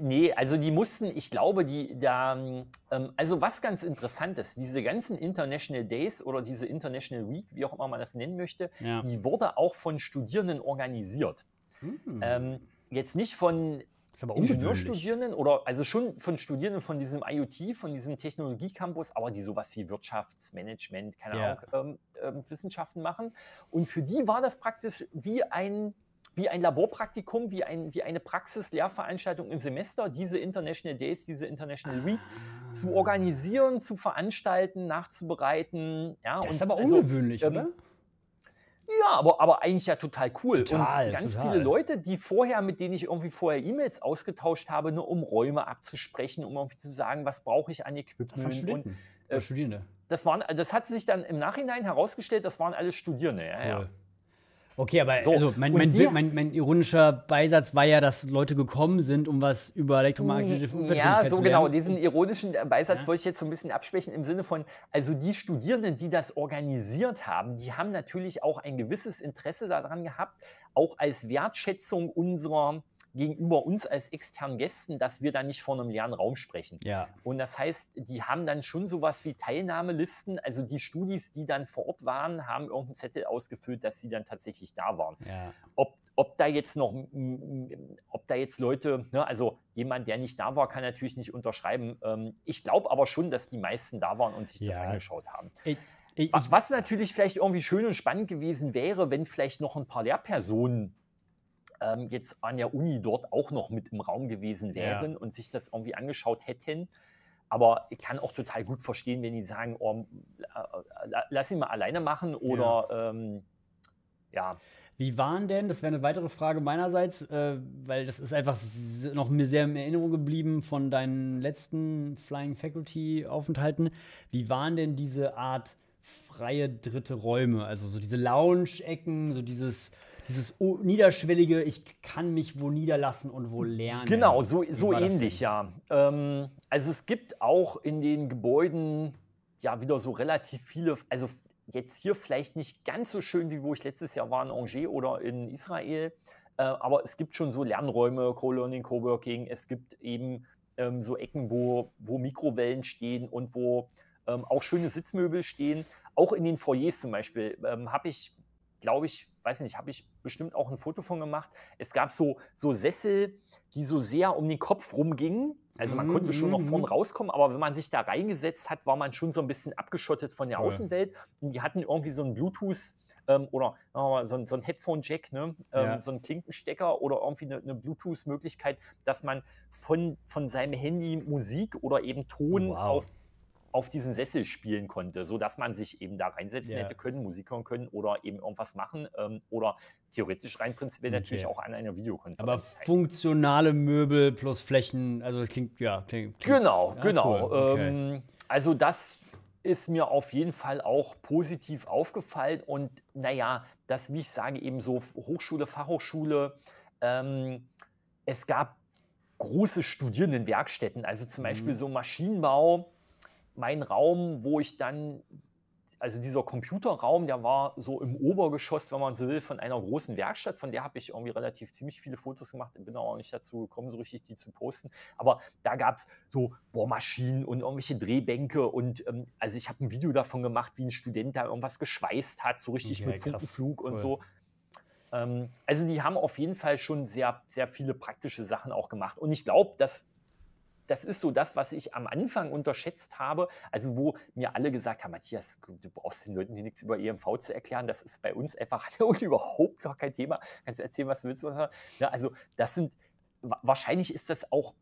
nee, also die mussten, ich glaube, die da, ähm, also was ganz interessant ist, diese ganzen International Days oder diese International Week, wie auch immer man das nennen möchte, ja. die wurde auch von Studierenden organisiert. Hm. Ähm, jetzt nicht von ist aber Ingenieurstudierenden oder also schon von Studierenden von diesem IoT, von diesem Technologiecampus, aber die sowas wie Wirtschaftsmanagement, keine ja. Ahnung, ähm, äh, Wissenschaften machen. Und für die war das praktisch wie ein wie ein Laborpraktikum, wie, ein, wie eine Praxislehrveranstaltung im Semester, diese International Days, diese International ah. Week zu organisieren, zu veranstalten, nachzubereiten. Ja, das ist aber also, ungewöhnlich, ähm, ja, aber, aber eigentlich ja total cool. Total, und ganz total. viele Leute, die vorher, mit denen ich irgendwie vorher E-Mails ausgetauscht habe, nur um Räume abzusprechen, um irgendwie zu sagen, was brauche ich an Equipment. Das und, äh, Das, waren, das hat sich dann im Nachhinein herausgestellt, das waren alles Studierende. Ja, cool. ja. Okay, aber so. also mein, mein, Bild, mein, mein, ironischer Beisatz war ja, dass Leute gekommen sind, um was über elektromagnetische Unverträglichkeit ja, so zu lernen. Ja, so genau. Diesen ironischen Beisatz ja. wollte ich jetzt so ein bisschen absprechen im Sinne von, also die Studierenden, die das organisiert haben, die haben natürlich auch ein gewisses Interesse daran gehabt, auch als Wertschätzung unserer gegenüber uns als externen Gästen, dass wir da nicht vor einem leeren Raum sprechen. Ja. Und das heißt, die haben dann schon sowas wie Teilnahmelisten. Also die Studis, die dann vor Ort waren, haben irgendeinen Zettel ausgefüllt, dass sie dann tatsächlich da waren. Ja. Ob, ob da jetzt noch, ob da jetzt Leute, ne, also jemand, der nicht da war, kann natürlich nicht unterschreiben. Ähm, ich glaube aber schon, dass die meisten da waren und sich das angeschaut haben. Ich was natürlich vielleicht irgendwie schön und spannend gewesen wäre, wenn vielleicht noch ein paar Lehrpersonen ähm, jetzt an der Uni dort auch noch mit im Raum gewesen wären ja. und sich das irgendwie angeschaut hätten. Aber ich kann auch total gut verstehen, wenn die sagen, oh, lass ihn mal alleine machen oder ja. Ähm, ja. Wie waren denn, das wäre eine weitere Frage meinerseits, äh, weil das ist einfach noch mir sehr in Erinnerung geblieben von deinen letzten Flying Faculty Aufenthalten. Wie waren denn diese Art freie dritte Räume? Also so diese Lounge-Ecken, so dieses dieses niederschwellige, ich kann mich wo niederlassen und wo lernen. Genau, so, so ähnlich, ja. Ähm, also es gibt auch in den Gebäuden ja wieder so relativ viele, also jetzt hier vielleicht nicht ganz so schön, wie wo ich letztes Jahr war in Angers oder in Israel, äh, aber es gibt schon so Lernräume, Co-Learning, Co-Working, es gibt eben ähm, so Ecken, wo, wo Mikrowellen stehen und wo ähm, auch schöne Sitzmöbel stehen. Auch in den Foyers zum Beispiel ähm, habe ich glaube ich, weiß nicht, habe ich bestimmt auch ein Foto von gemacht. Es gab so, so Sessel, die so sehr um den Kopf rumgingen. Also man mm konnte schon mhm, noch vorn mhm. rauskommen, aber wenn man sich da reingesetzt hat, war man schon so ein bisschen abgeschottet von der cool. Außenwelt. Und die hatten irgendwie so ein Bluetooth ähm, oder mal, so ein, so ein Headphone-Jack, ne? ähm, ja. so ein Klinkenstecker oder irgendwie eine, eine Bluetooth-Möglichkeit, dass man von, von seinem Handy Musik oder eben Ton wow. auf auf diesen Sessel spielen konnte, sodass man sich eben da reinsetzen yeah. hätte können, Musik hören können oder eben irgendwas machen ähm, oder theoretisch rein prinzipiell okay. natürlich auch an einer Videokonferenz. Aber funktionale Möbel plus Flächen, also das klingt, ja, klingt. klingt genau, ja, genau. Cool. Okay. Ähm, also das ist mir auf jeden Fall auch positiv aufgefallen und naja, das, wie ich sage, eben so Hochschule, Fachhochschule, ähm, es gab große Studierendenwerkstätten, also zum mhm. Beispiel so Maschinenbau, mein Raum, wo ich dann, also dieser Computerraum, der war so im Obergeschoss, wenn man so will, von einer großen Werkstatt, von der habe ich irgendwie relativ ziemlich viele Fotos gemacht, bin auch nicht dazu gekommen, so richtig die zu posten. Aber da gab es so Bohrmaschinen und irgendwelche Drehbänke und ähm, also ich habe ein Video davon gemacht, wie ein Student da irgendwas geschweißt hat, so richtig ja, mit Funkenflug und so ähm, also die haben auf jeden Fall schon sehr, sehr viele praktische Sachen auch gemacht. Und ich glaube, dass das ist so das, was ich am Anfang unterschätzt habe. Also, wo mir alle gesagt haben, Matthias, du brauchst den Leuten hier nichts über EMV zu erklären. Das ist bei uns einfach überhaupt gar kein Thema. Kannst du erzählen, was du willst. Ne, also, das sind, wahrscheinlich ist das auch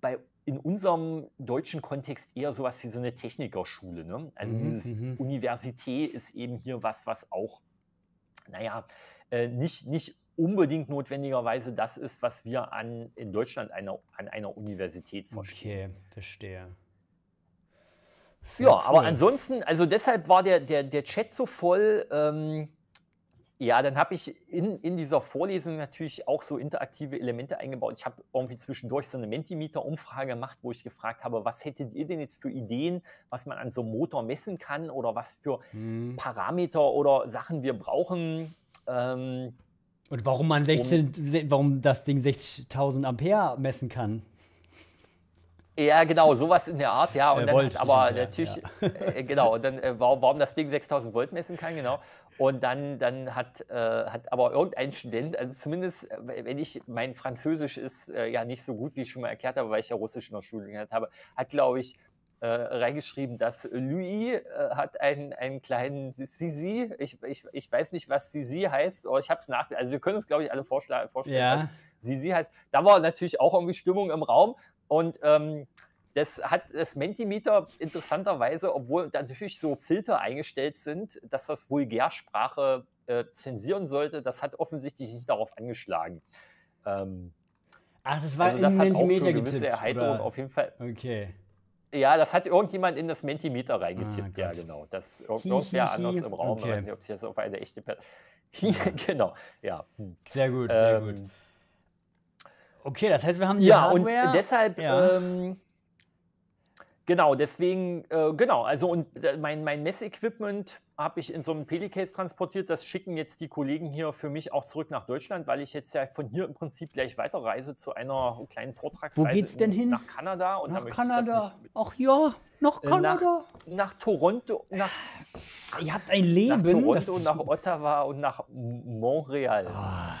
bei in unserem deutschen Kontext eher sowas wie so eine Technikerschule. Ne? Also mhm. dieses mhm. Universität ist eben hier was, was auch, naja, äh, nicht, nicht unbedingt notwendigerweise das ist, was wir an, in Deutschland einer, an einer Universität verstehen. Okay, verstehe. Sehr ja, cool. aber ansonsten, also deshalb war der, der, der Chat so voll. Ähm, ja, dann habe ich in, in dieser Vorlesung natürlich auch so interaktive Elemente eingebaut. Ich habe irgendwie zwischendurch so eine Mentimeter-Umfrage gemacht, wo ich gefragt habe, was hättet ihr denn jetzt für Ideen, was man an so einem Motor messen kann oder was für hm. Parameter oder Sachen wir brauchen, ähm, und warum man 16, um, warum das Ding 60.000 Ampere messen kann. Ja, genau, sowas in der Art, ja. Und äh, dann, Volt, aber Ampere, natürlich, ja. äh, äh genau, und dann, äh, warum, warum das Ding 6000 Volt messen kann, genau. Und dann, dann hat, äh, hat aber irgendein Student, also zumindest, äh, wenn ich, mein Französisch ist ja nicht so gut, wie ich schon mal erklärt habe, weil ich ja Russisch in der Schule gelernt habe, hat, glaube ich, äh, reingeschrieben, dass Louis äh, hat einen, einen kleinen Sisi. Ich, ich, ich weiß nicht, was Sisi heißt. Oh, ich habe es nach. Also wir können uns, glaube ich, alle vorstellen, ja. was Sisi heißt. Da war natürlich auch irgendwie Stimmung im Raum. Und ähm, das hat das Mentimeter interessanterweise, obwohl da natürlich so Filter eingestellt sind, dass das Vulgärsprache äh, zensieren sollte, das hat offensichtlich nicht darauf angeschlagen. Ähm, Ach, das war also das in hat Mentimeter auch für gewisse getippt, Erheiterung oder? auf jeden Fall. Okay. Ja, das hat irgendjemand in das Mentimeter reingetippt. Ah, ja, genau. Das hi, irgendwer anders im Raum. Okay. Ich weiß nicht, ob ich das auf eine echte Person. genau, ja. Hm. Sehr gut, sehr ähm, gut. Okay, das heißt, wir haben die ja, Hardware. Ja, und deshalb, ja. Ähm, genau, deswegen, äh, genau, also und äh, mein, mein Messequipment habe ich in so einem Pelicase transportiert. Das schicken jetzt die Kollegen hier für mich auch zurück nach Deutschland, weil ich jetzt ja von hier im Prinzip gleich weiterreise zu einer kleinen Vortragsreise. Wo geht's denn hin? Nach Kanada. Und nach Kanada. Ach ja, nach äh, Kanada. Nach, nach Toronto. Nach, Ihr habt ein Leben. Nach Toronto, das nach Ottawa und nach Montreal. Ah.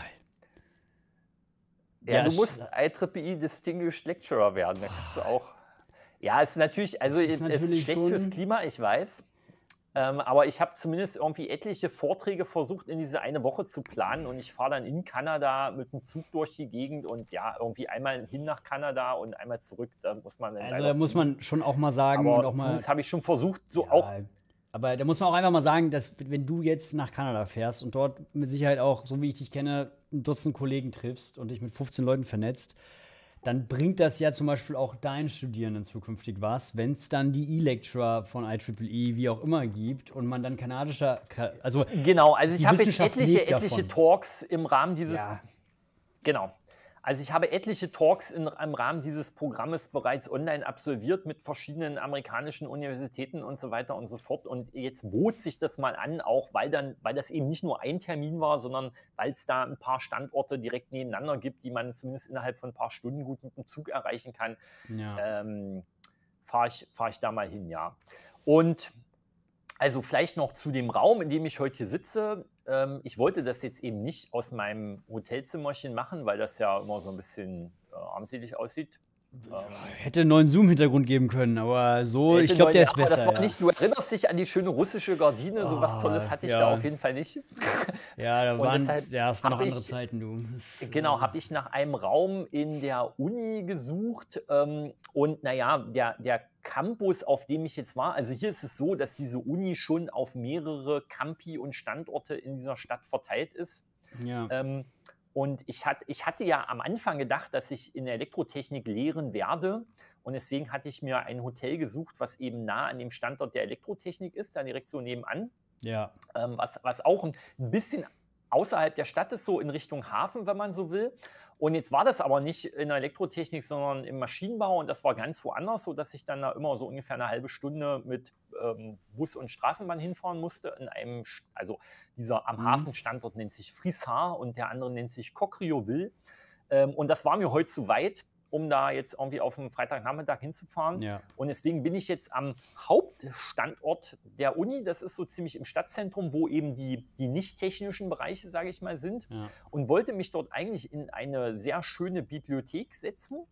Ja, ja, du musst IEEE e Distinguished Lecturer werden. Da kannst du ah. auch. Ja, ist natürlich, also ist, natürlich ist schlecht fürs Klima, ich weiß. Ähm, aber ich habe zumindest irgendwie etliche Vorträge versucht, in diese eine Woche zu planen. Und ich fahre dann in Kanada mit dem Zug durch die Gegend und ja, irgendwie einmal hin nach Kanada und einmal zurück. Da muss man Also da muss man schon auch mal sagen. Aber und zumindest habe ich schon versucht, so ja, auch. Aber da muss man auch einfach mal sagen, dass wenn du jetzt nach Kanada fährst und dort mit Sicherheit auch, so wie ich dich kenne, ein Dutzend Kollegen triffst und dich mit 15 Leuten vernetzt, dann bringt das ja zum Beispiel auch deinen Studierenden zukünftig was, wenn es dann die E-Lecturer von IEEE, e wie auch immer, gibt und man dann kanadischer, also genau, also ich habe jetzt etliche, etliche Talks im Rahmen dieses, ja. genau, also ich habe etliche Talks in, im Rahmen dieses Programmes bereits online absolviert mit verschiedenen amerikanischen Universitäten und so weiter und so fort. Und jetzt bot sich das mal an, auch weil dann, weil das eben nicht nur ein Termin war, sondern weil es da ein paar Standorte direkt nebeneinander gibt, die man zumindest innerhalb von ein paar Stunden gut mit dem Zug erreichen kann, ja. ähm, fahre ich, fahr ich da mal hin, ja. Und also vielleicht noch zu dem Raum, in dem ich heute hier sitze. Ähm, ich wollte das jetzt eben nicht aus meinem Hotelzimmerchen machen, weil das ja immer so ein bisschen äh, armselig aussieht. Hätte einen neuen Zoom-Hintergrund geben können, aber so, ich glaube, der ist besser. Das war ja. nicht, du erinnerst dich an die schöne russische Gardine, oh, so was ah, Tolles hatte ich ja. da auf jeden Fall nicht. Ja, da waren, ja das waren noch andere ich, Zeiten, du. Das, äh, genau, habe ich nach einem Raum in der Uni gesucht ähm, und naja, der, der Campus, auf dem ich jetzt war, also hier ist es so, dass diese Uni schon auf mehrere Campi und Standorte in dieser Stadt verteilt ist. Ja. Ähm, und ich, hat, ich hatte ja am Anfang gedacht, dass ich in der Elektrotechnik lehren werde. Und deswegen hatte ich mir ein Hotel gesucht, was eben nah an dem Standort der Elektrotechnik ist, dann direkt so nebenan. Ja. Ähm, was, was auch ein bisschen außerhalb der Stadt ist, so in Richtung Hafen, wenn man so will. Und jetzt war das aber nicht in der Elektrotechnik, sondern im Maschinenbau und das war ganz woanders, sodass ich dann da immer so ungefähr eine halbe Stunde mit ähm, Bus und Straßenbahn hinfahren musste. In einem, also dieser am mhm. Hafenstandort nennt sich Frissar und der andere nennt sich Cocrioville. Ähm, und das war mir heute zu weit um da jetzt irgendwie auf den Freitagnachmittag hinzufahren. Ja. Und deswegen bin ich jetzt am Hauptstandort der Uni. Das ist so ziemlich im Stadtzentrum, wo eben die, die nicht technischen Bereiche, sage ich mal, sind. Ja. Und wollte mich dort eigentlich in eine sehr schöne Bibliothek setzen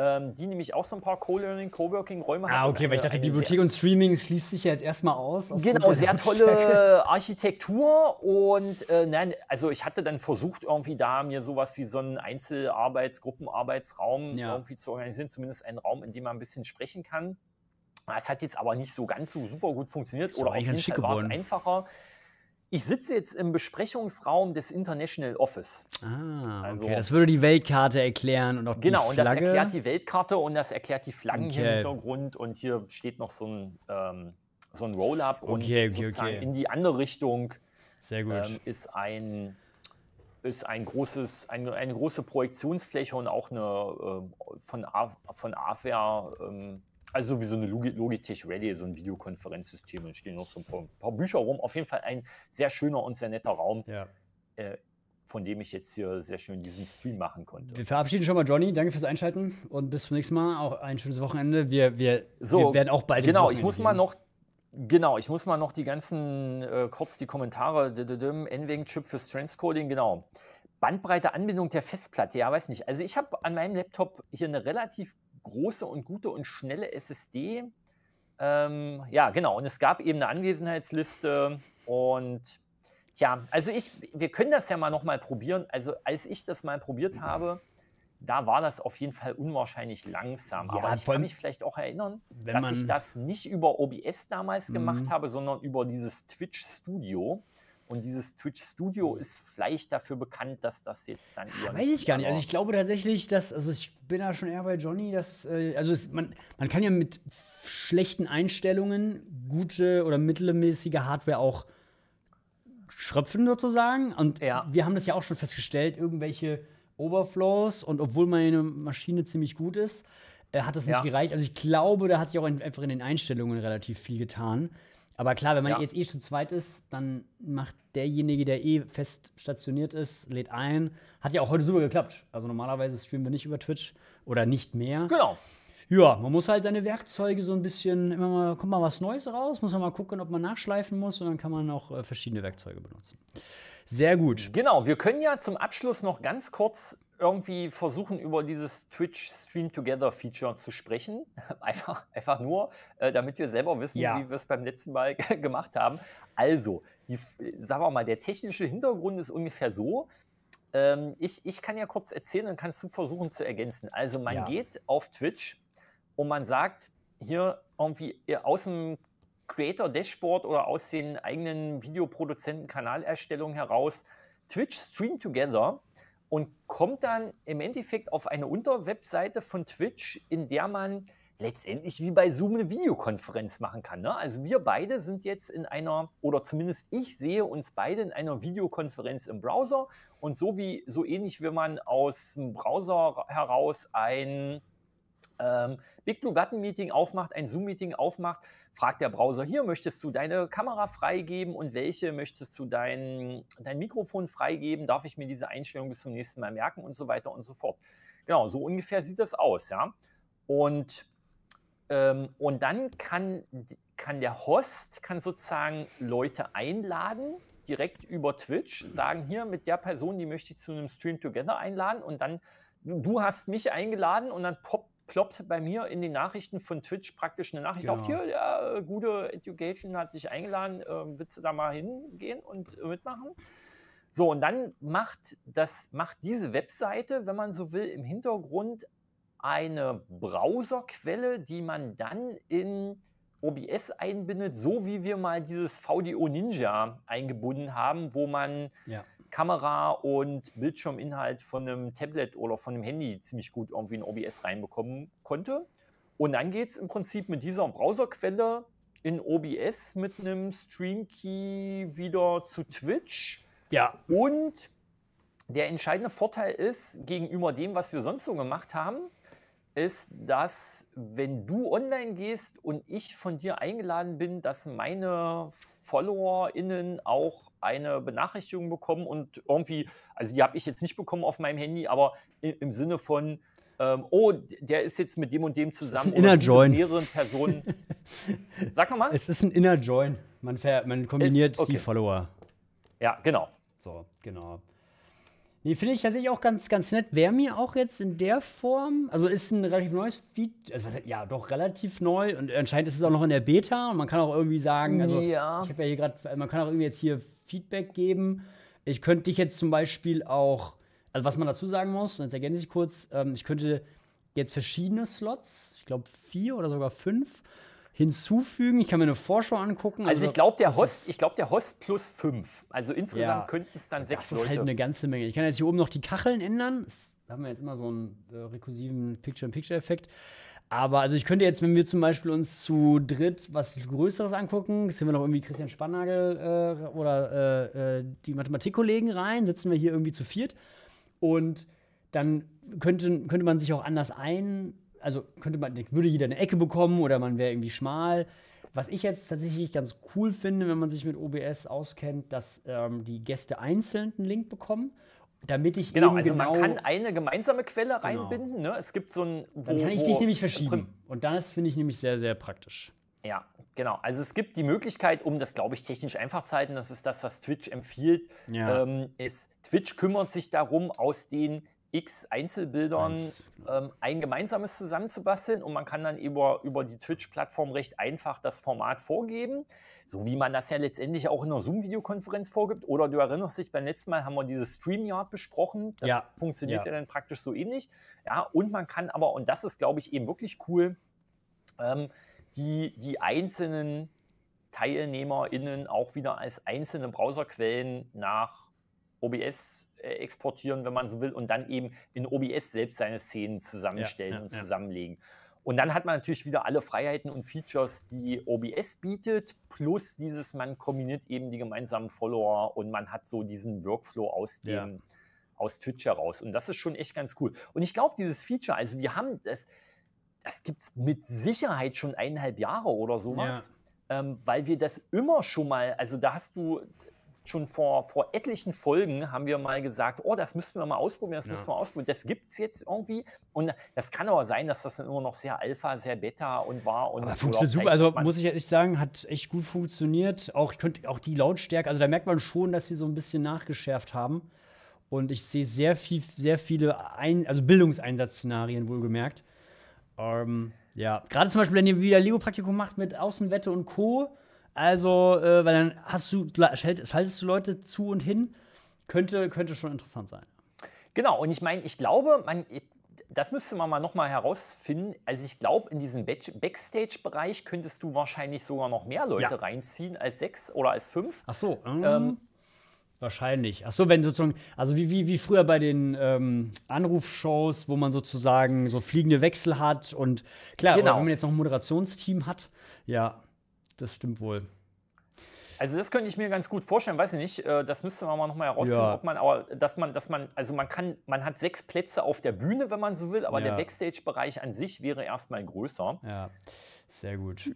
ähm, die nämlich auch so ein paar Co-Learning, Coworking-Räume haben. Ah, okay, weil ich dachte, Bibliothek und Streaming schließt sich ja jetzt erstmal aus. Genau, sehr tolle Architektur und äh, nein, also ich hatte dann versucht, irgendwie da mir sowas wie so einen Einzelarbeits-, Gruppenarbeitsraum ja. irgendwie zu organisieren, zumindest einen Raum, in dem man ein bisschen sprechen kann. Das hat jetzt aber nicht so ganz so super gut funktioniert ist oder auf jeden Fall war es einfacher ich sitze jetzt im Besprechungsraum des International Office. Ah, also, okay. Das würde die Weltkarte erklären und auch genau, die Flagge. Genau, und das erklärt die Weltkarte und das erklärt die Flaggen okay. hier im Hintergrund. Und hier steht noch so ein, ähm, so ein Roll-Up. Okay, okay, sozusagen in die andere Richtung ähm, ist ein ist ein großes, ein, eine große Projektionsfläche und auch eine äh, von, A, von AFWare ähm, also wie so eine Logitech Rally, so ein Videokonferenzsystem. Und stehen noch so ein paar, ein paar, Bücher rum. Auf jeden Fall ein sehr schöner und sehr netter Raum. Ja. Äh, von dem ich jetzt hier sehr schön diesen Stream machen konnte. Wir verabschieden schon mal Johnny. Danke fürs Einschalten und bis zum nächsten Mal. Auch ein schönes Wochenende. Wir, wir, so, wir werden auch bald. Genau, ich muss gehen. mal noch. Genau, ich muss mal noch die ganzen, äh, kurz die Kommentare, N-Wing-Chip fürs Transcoding, genau. Bandbreite Anbindung der Festplatte, ja, weiß nicht. Also ich habe an meinem Laptop hier eine relativ große und gute und schnelle SSD. Ähm, ja, genau. Und es gab eben eine Anwesenheitsliste. Und tja, also ich, wir können das ja mal nochmal probieren. Also als ich das mal probiert habe, da war das auf jeden Fall unwahrscheinlich langsam. Ja, Aber ich kann mich vielleicht auch erinnern, dass ich das nicht über OBS damals mhm. gemacht habe, sondern über dieses Twitch Studio. Und dieses Twitch Studio mhm. ist vielleicht dafür bekannt, dass das jetzt dann ah, eher. Weiß ich gar nicht. Also ich glaube tatsächlich, dass, also ich bin da schon eher bei Johnny, dass, äh, also es, man, man kann ja mit schlechten Einstellungen gute oder mittelmäßige Hardware auch schröpfen sozusagen. Und ja. wir haben das ja auch schon festgestellt, irgendwelche Overflows und obwohl meine Maschine ziemlich gut ist, äh, hat das nicht ja. gereicht. Also ich glaube, da hat sich auch einfach in den Einstellungen relativ viel getan. Aber klar, wenn man ja. jetzt eh zu zweit ist, dann macht derjenige, der eh fest stationiert ist, lädt ein. Hat ja auch heute super geklappt. Also normalerweise streamen wir nicht über Twitch oder nicht mehr. Genau. Ja, man muss halt seine Werkzeuge so ein bisschen immer mal, kommt mal was Neues raus, muss man mal gucken, ob man nachschleifen muss und dann kann man auch äh, verschiedene Werkzeuge benutzen. Sehr gut. Genau, wir können ja zum Abschluss noch ganz kurz irgendwie versuchen, über dieses Twitch Stream Together Feature zu sprechen. Einfach, einfach nur, äh, damit wir selber wissen, ja. wie wir es beim letzten Mal gemacht haben. Also, die, sagen wir mal, der technische Hintergrund ist ungefähr so. Ähm, ich, ich kann ja kurz erzählen, dann kannst du versuchen zu ergänzen. Also, man ja. geht auf Twitch und man sagt hier irgendwie äh, aus dem Creator Dashboard oder aus den eigenen Videoproduzenten Kanalerstellungen heraus Twitch Stream Together und kommt dann im Endeffekt auf eine Unterwebseite von Twitch, in der man letztendlich wie bei Zoom eine Videokonferenz machen kann. Ne? Also wir beide sind jetzt in einer, oder zumindest ich sehe uns beide in einer Videokonferenz im Browser und so wie so ähnlich, wie man aus dem Browser heraus ein ähm, Big Blue Button Meeting aufmacht, ein Zoom Meeting aufmacht, fragt der Browser hier, möchtest du deine Kamera freigeben und welche möchtest du dein, dein Mikrofon freigeben? Darf ich mir diese Einstellung bis zum nächsten Mal merken und so weiter und so fort. Genau, so ungefähr sieht das aus, ja. Und, ähm, und dann kann, kann der Host kann sozusagen Leute einladen, direkt über Twitch, sagen hier mit der Person, die möchte ich zu einem Stream Together einladen und dann du hast mich eingeladen und dann poppt ploppt bei mir in den Nachrichten von Twitch praktisch eine Nachricht genau. auf, hier, ja, äh, gute Education hat dich eingeladen, äh, willst du da mal hingehen und mitmachen? So, und dann macht, das, macht diese Webseite, wenn man so will, im Hintergrund eine Browserquelle, die man dann in OBS einbindet, so wie wir mal dieses VDO Ninja eingebunden haben, wo man ja Kamera und Bildschirminhalt von einem Tablet oder von einem Handy ziemlich gut irgendwie in OBS reinbekommen konnte. Und dann geht es im Prinzip mit dieser Browserquelle in OBS mit einem Stream-Key wieder zu Twitch. Ja. Und der entscheidende Vorteil ist, gegenüber dem, was wir sonst so gemacht haben, ist, dass wenn du online gehst und ich von dir eingeladen bin, dass meine FollowerInnen auch eine Benachrichtigung bekommen und irgendwie, also die habe ich jetzt nicht bekommen auf meinem Handy, aber im Sinne von, ähm, oh, der ist jetzt mit dem und dem zusammen. Das mehreren Personen. Sag nochmal. Es ist ein Inner Join. Man, man kombiniert ist, okay. die Follower. Ja, genau. So, genau. Nee, finde ich tatsächlich auch ganz, ganz nett. Wäre mir auch jetzt in der Form, also ist ein relativ neues Feature, also ja, doch relativ neu und anscheinend ist es auch noch in der Beta und man kann auch irgendwie sagen, also ja. ich habe ja hier gerade, man kann auch irgendwie jetzt hier Feedback geben. Ich könnte dich jetzt zum Beispiel auch, also was man dazu sagen muss, jetzt ergänze ich kurz, ähm, ich könnte jetzt verschiedene Slots, ich glaube vier oder sogar fünf, hinzufügen. Ich kann mir eine Vorschau angucken. Also, also ich glaube, der Host, der Host plus fünf. Also insgesamt ja, könnten es dann sechs Leute. Das ist halt eine ganze Menge. Ich kann jetzt hier oben noch die Kacheln ändern. Das, da haben wir jetzt immer so einen äh, rekursiven Picture-in-Picture-Effekt. Aber also ich könnte jetzt, wenn wir zum Beispiel uns zu dritt was Größeres angucken, sind wir noch irgendwie Christian Spannagel äh, oder äh, äh die Mathematikkollegen rein, sitzen wir hier irgendwie zu viert und dann könnte, könnte man sich auch anders ein also könnte man, würde jeder eine Ecke bekommen oder man wäre irgendwie schmal. Was ich jetzt tatsächlich ganz cool finde, wenn man sich mit OBS auskennt, dass ähm, die Gäste einzeln einen Link bekommen damit ich genau, also genau man kann eine gemeinsame Quelle genau. reinbinden. Ne? Es gibt so ein. Wo, dann kann ich dich nämlich verschieben. Und das finde ich nämlich sehr, sehr praktisch. Ja, genau. Also es gibt die Möglichkeit, um das, glaube ich, technisch einfach zu halten, das ist das, was Twitch empfiehlt, ja. ähm, ist, Twitch kümmert sich darum, aus den x Einzelbildern ähm, ein gemeinsames zusammenzubasteln und man kann dann über, über die Twitch-Plattform recht einfach das Format vorgeben, so wie man das ja letztendlich auch in einer Zoom-Videokonferenz vorgibt. Oder du erinnerst dich, beim letzten Mal haben wir dieses StreamYard besprochen. Das ja. funktioniert ja. ja dann praktisch so ähnlich. Ja, und man kann aber, und das ist, glaube ich, eben wirklich cool, ähm, die, die einzelnen TeilnehmerInnen auch wieder als einzelne Browserquellen nach OBS äh, exportieren, wenn man so will, und dann eben in OBS selbst seine Szenen zusammenstellen ja, ja, und zusammenlegen. Und dann hat man natürlich wieder alle Freiheiten und Features, die OBS bietet, plus dieses, man kombiniert eben die gemeinsamen Follower und man hat so diesen Workflow aus dem, aus Twitch heraus. Und das ist schon echt ganz cool. Und ich glaube, dieses Feature, also wir haben das, das gibt es mit Sicherheit schon eineinhalb Jahre oder sowas. Ähm, weil wir das immer schon mal, also da hast du, schon vor, vor etlichen Folgen haben wir mal gesagt, oh, das müssten wir mal ausprobieren, das ja. müssen wir ausprobieren. Das gibt es jetzt irgendwie. Und das kann aber sein, dass das immer noch sehr Alpha, sehr Beta und war. Und aber funktioniert super. Also muss ich ehrlich sagen, hat echt gut funktioniert. Auch, könnt, auch die Lautstärke, also da merkt man schon, dass sie so ein bisschen nachgeschärft haben. Und ich sehe sehr, viel, sehr viele Ein-, also Bildungseinsatzszenarien wohlgemerkt. Ähm, ja, gerade zum Beispiel, wenn ihr wieder Lego-Praktikum macht mit Außenwette und Co., also, äh, weil dann hast du, schaltest du Leute zu und hin. Könnte, könnte schon interessant sein. Genau, und ich meine, ich glaube, man, das müsste man mal nochmal herausfinden. Also ich glaube, in diesem Backstage-Bereich könntest du wahrscheinlich sogar noch mehr Leute ja. reinziehen als sechs oder als fünf. Ach so. Ähm, ähm. Wahrscheinlich. Ach so, wenn sozusagen, also wie, wie, wie früher bei den ähm, Anrufshows, wo man sozusagen so fliegende Wechsel hat und klar, genau. wenn man jetzt noch ein Moderationsteam hat, ja das stimmt wohl. Also das könnte ich mir ganz gut vorstellen, weiß ich nicht. Äh, das müsste man mal nochmal herausfinden, ja. ob man, aber dass man, dass man, also man kann, man hat sechs Plätze auf der Bühne, wenn man so will, aber ja. der Backstage-Bereich an sich wäre erstmal größer. Ja, sehr gut.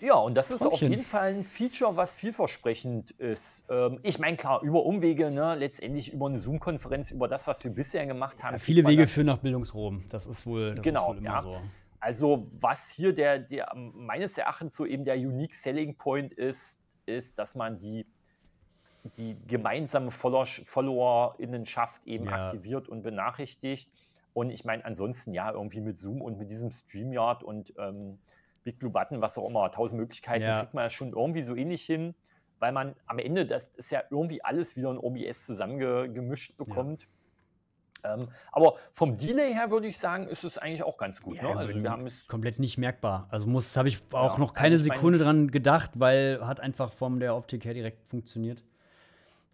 Ja, und das ist Träumchen. auf jeden Fall ein Feature, was vielversprechend ist. Ähm, ich meine, klar, über Umwege, ne, letztendlich über eine Zoom-Konferenz, über das, was wir bisher gemacht haben. Ja, viele Wege führen nach Bildungsrom, das ist wohl, das genau, ist wohl immer ja. so. Also was hier der, der meines Erachtens so eben der Unique Selling Point ist, ist, dass man die, die gemeinsame Follower, innenschaft eben ja. aktiviert und benachrichtigt. Und ich meine, ansonsten ja, irgendwie mit Zoom und mit diesem StreamYard und ähm, Big Blue Button, was auch immer, tausend Möglichkeiten, ja. kriegt man ja schon irgendwie so ähnlich hin, weil man am Ende, das ist ja irgendwie alles wieder in OBS zusammengemischt bekommt. Ja. Ähm, aber vom Delay her würde ich sagen, ist es eigentlich auch ganz gut. Ja, ne? Also wir haben es komplett nicht merkbar. Also habe ich auch ja, noch also, keine Sekunde dran gedacht, weil hat einfach von der Optik her direkt funktioniert.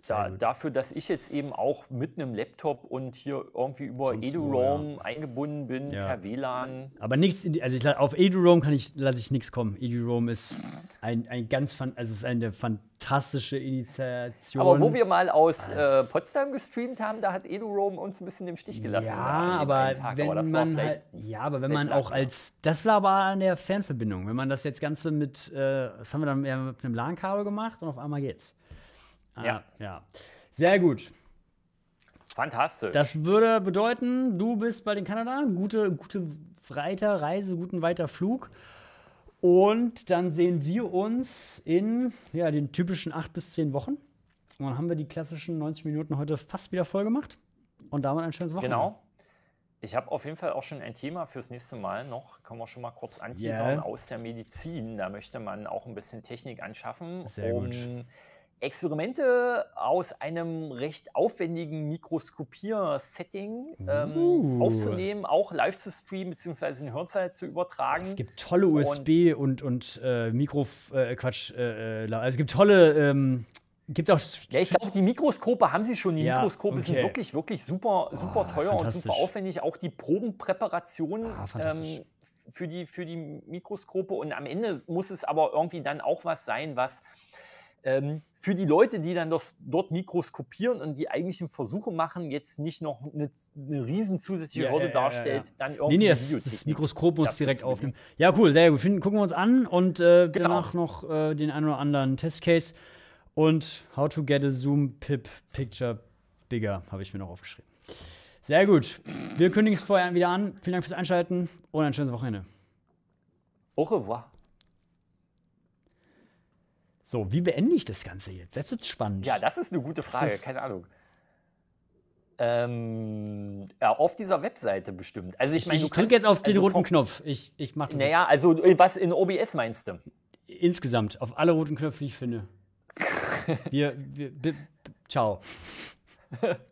Da, dafür, dass ich jetzt eben auch mit einem Laptop und hier irgendwie über Sonst EduRoam ja. eingebunden bin, ja. per WLAN. Aber nichts, also ich, auf EduRoam kann ich, lasse ich nichts kommen. EduRoam ist ein, ein ganz, also ist eine fantastische Initiation. Aber wo wir mal aus äh, Potsdam gestreamt haben, da hat EduRoam uns ein bisschen im Stich gelassen. Ja, äh, aber wenn aber man halt, ja, aber wenn man auch als, das war aber an der Fernverbindung, wenn man das jetzt Ganze mit, äh, das haben wir dann mit einem LAN-Kabel gemacht und auf einmal geht's. Ah, ja. ja. Sehr gut. Fantastisch. Das würde bedeuten, du bist bei den Kanada, gute, gute Reiterreise, guten weiter Flug. Und dann sehen wir uns in ja, den typischen acht bis zehn Wochen. Und dann haben wir die klassischen 90 Minuten heute fast wieder voll gemacht. Und damit ein schönes Wochenende. Genau. Ich habe auf jeden Fall auch schon ein Thema fürs nächste Mal noch. Können wir schon mal kurz anteasern yeah. aus der Medizin. Da möchte man auch ein bisschen Technik anschaffen, Sehr um gut Experimente aus einem recht aufwendigen Mikroskopier-Setting uh. ähm, uh. aufzunehmen, auch live zu streamen beziehungsweise in Hörzeit zu übertragen. Es gibt tolle USB und, und, und äh, Mikro, äh, Quatsch, äh, äh also es gibt tolle, ähm, gibt auch. Ja, ich glaube, die Mikroskope haben sie schon. Die ja, Mikroskope okay. sind wirklich, wirklich super, super oh, teuer und super aufwendig. Auch die Probenpräparation. Ah, ähm, für die, für die Mikroskope und am Ende muss es aber irgendwie dann auch was sein, was ähm, für die Leute, die dann das dort mikroskopieren und die eigentlichen Versuche machen, jetzt nicht noch eine, eine riesen zusätzliche ja, Horde ja, darstellt, ja, dann irgendwie. Nee, nee, das, das Mikroskop muss das direkt aufnehmen. Ja, cool, sehr gut. Finden, gucken wir uns an und äh, genau. danach noch äh, den einen oder anderen Testcase. Und How to get a Zoom Pip Picture Bigger habe ich mir noch aufgeschrieben. Sehr gut. Wir kündigen es vorher wieder an. Vielen Dank fürs Einschalten und ein schönes Wochenende. Au revoir. So, wie beende ich das Ganze jetzt? Das ist spannend. Ja, das ist eine gute Frage, keine Ahnung. Ähm, ja, auf dieser Webseite bestimmt. Also ich meine, ich, ich drücke jetzt auf den also roten Knopf. Ich, ich mache das. Naja, jetzt. also äh, was in OBS meinst du? Insgesamt, auf alle roten Knöpfe, die ich finde. wir, wir, ciao.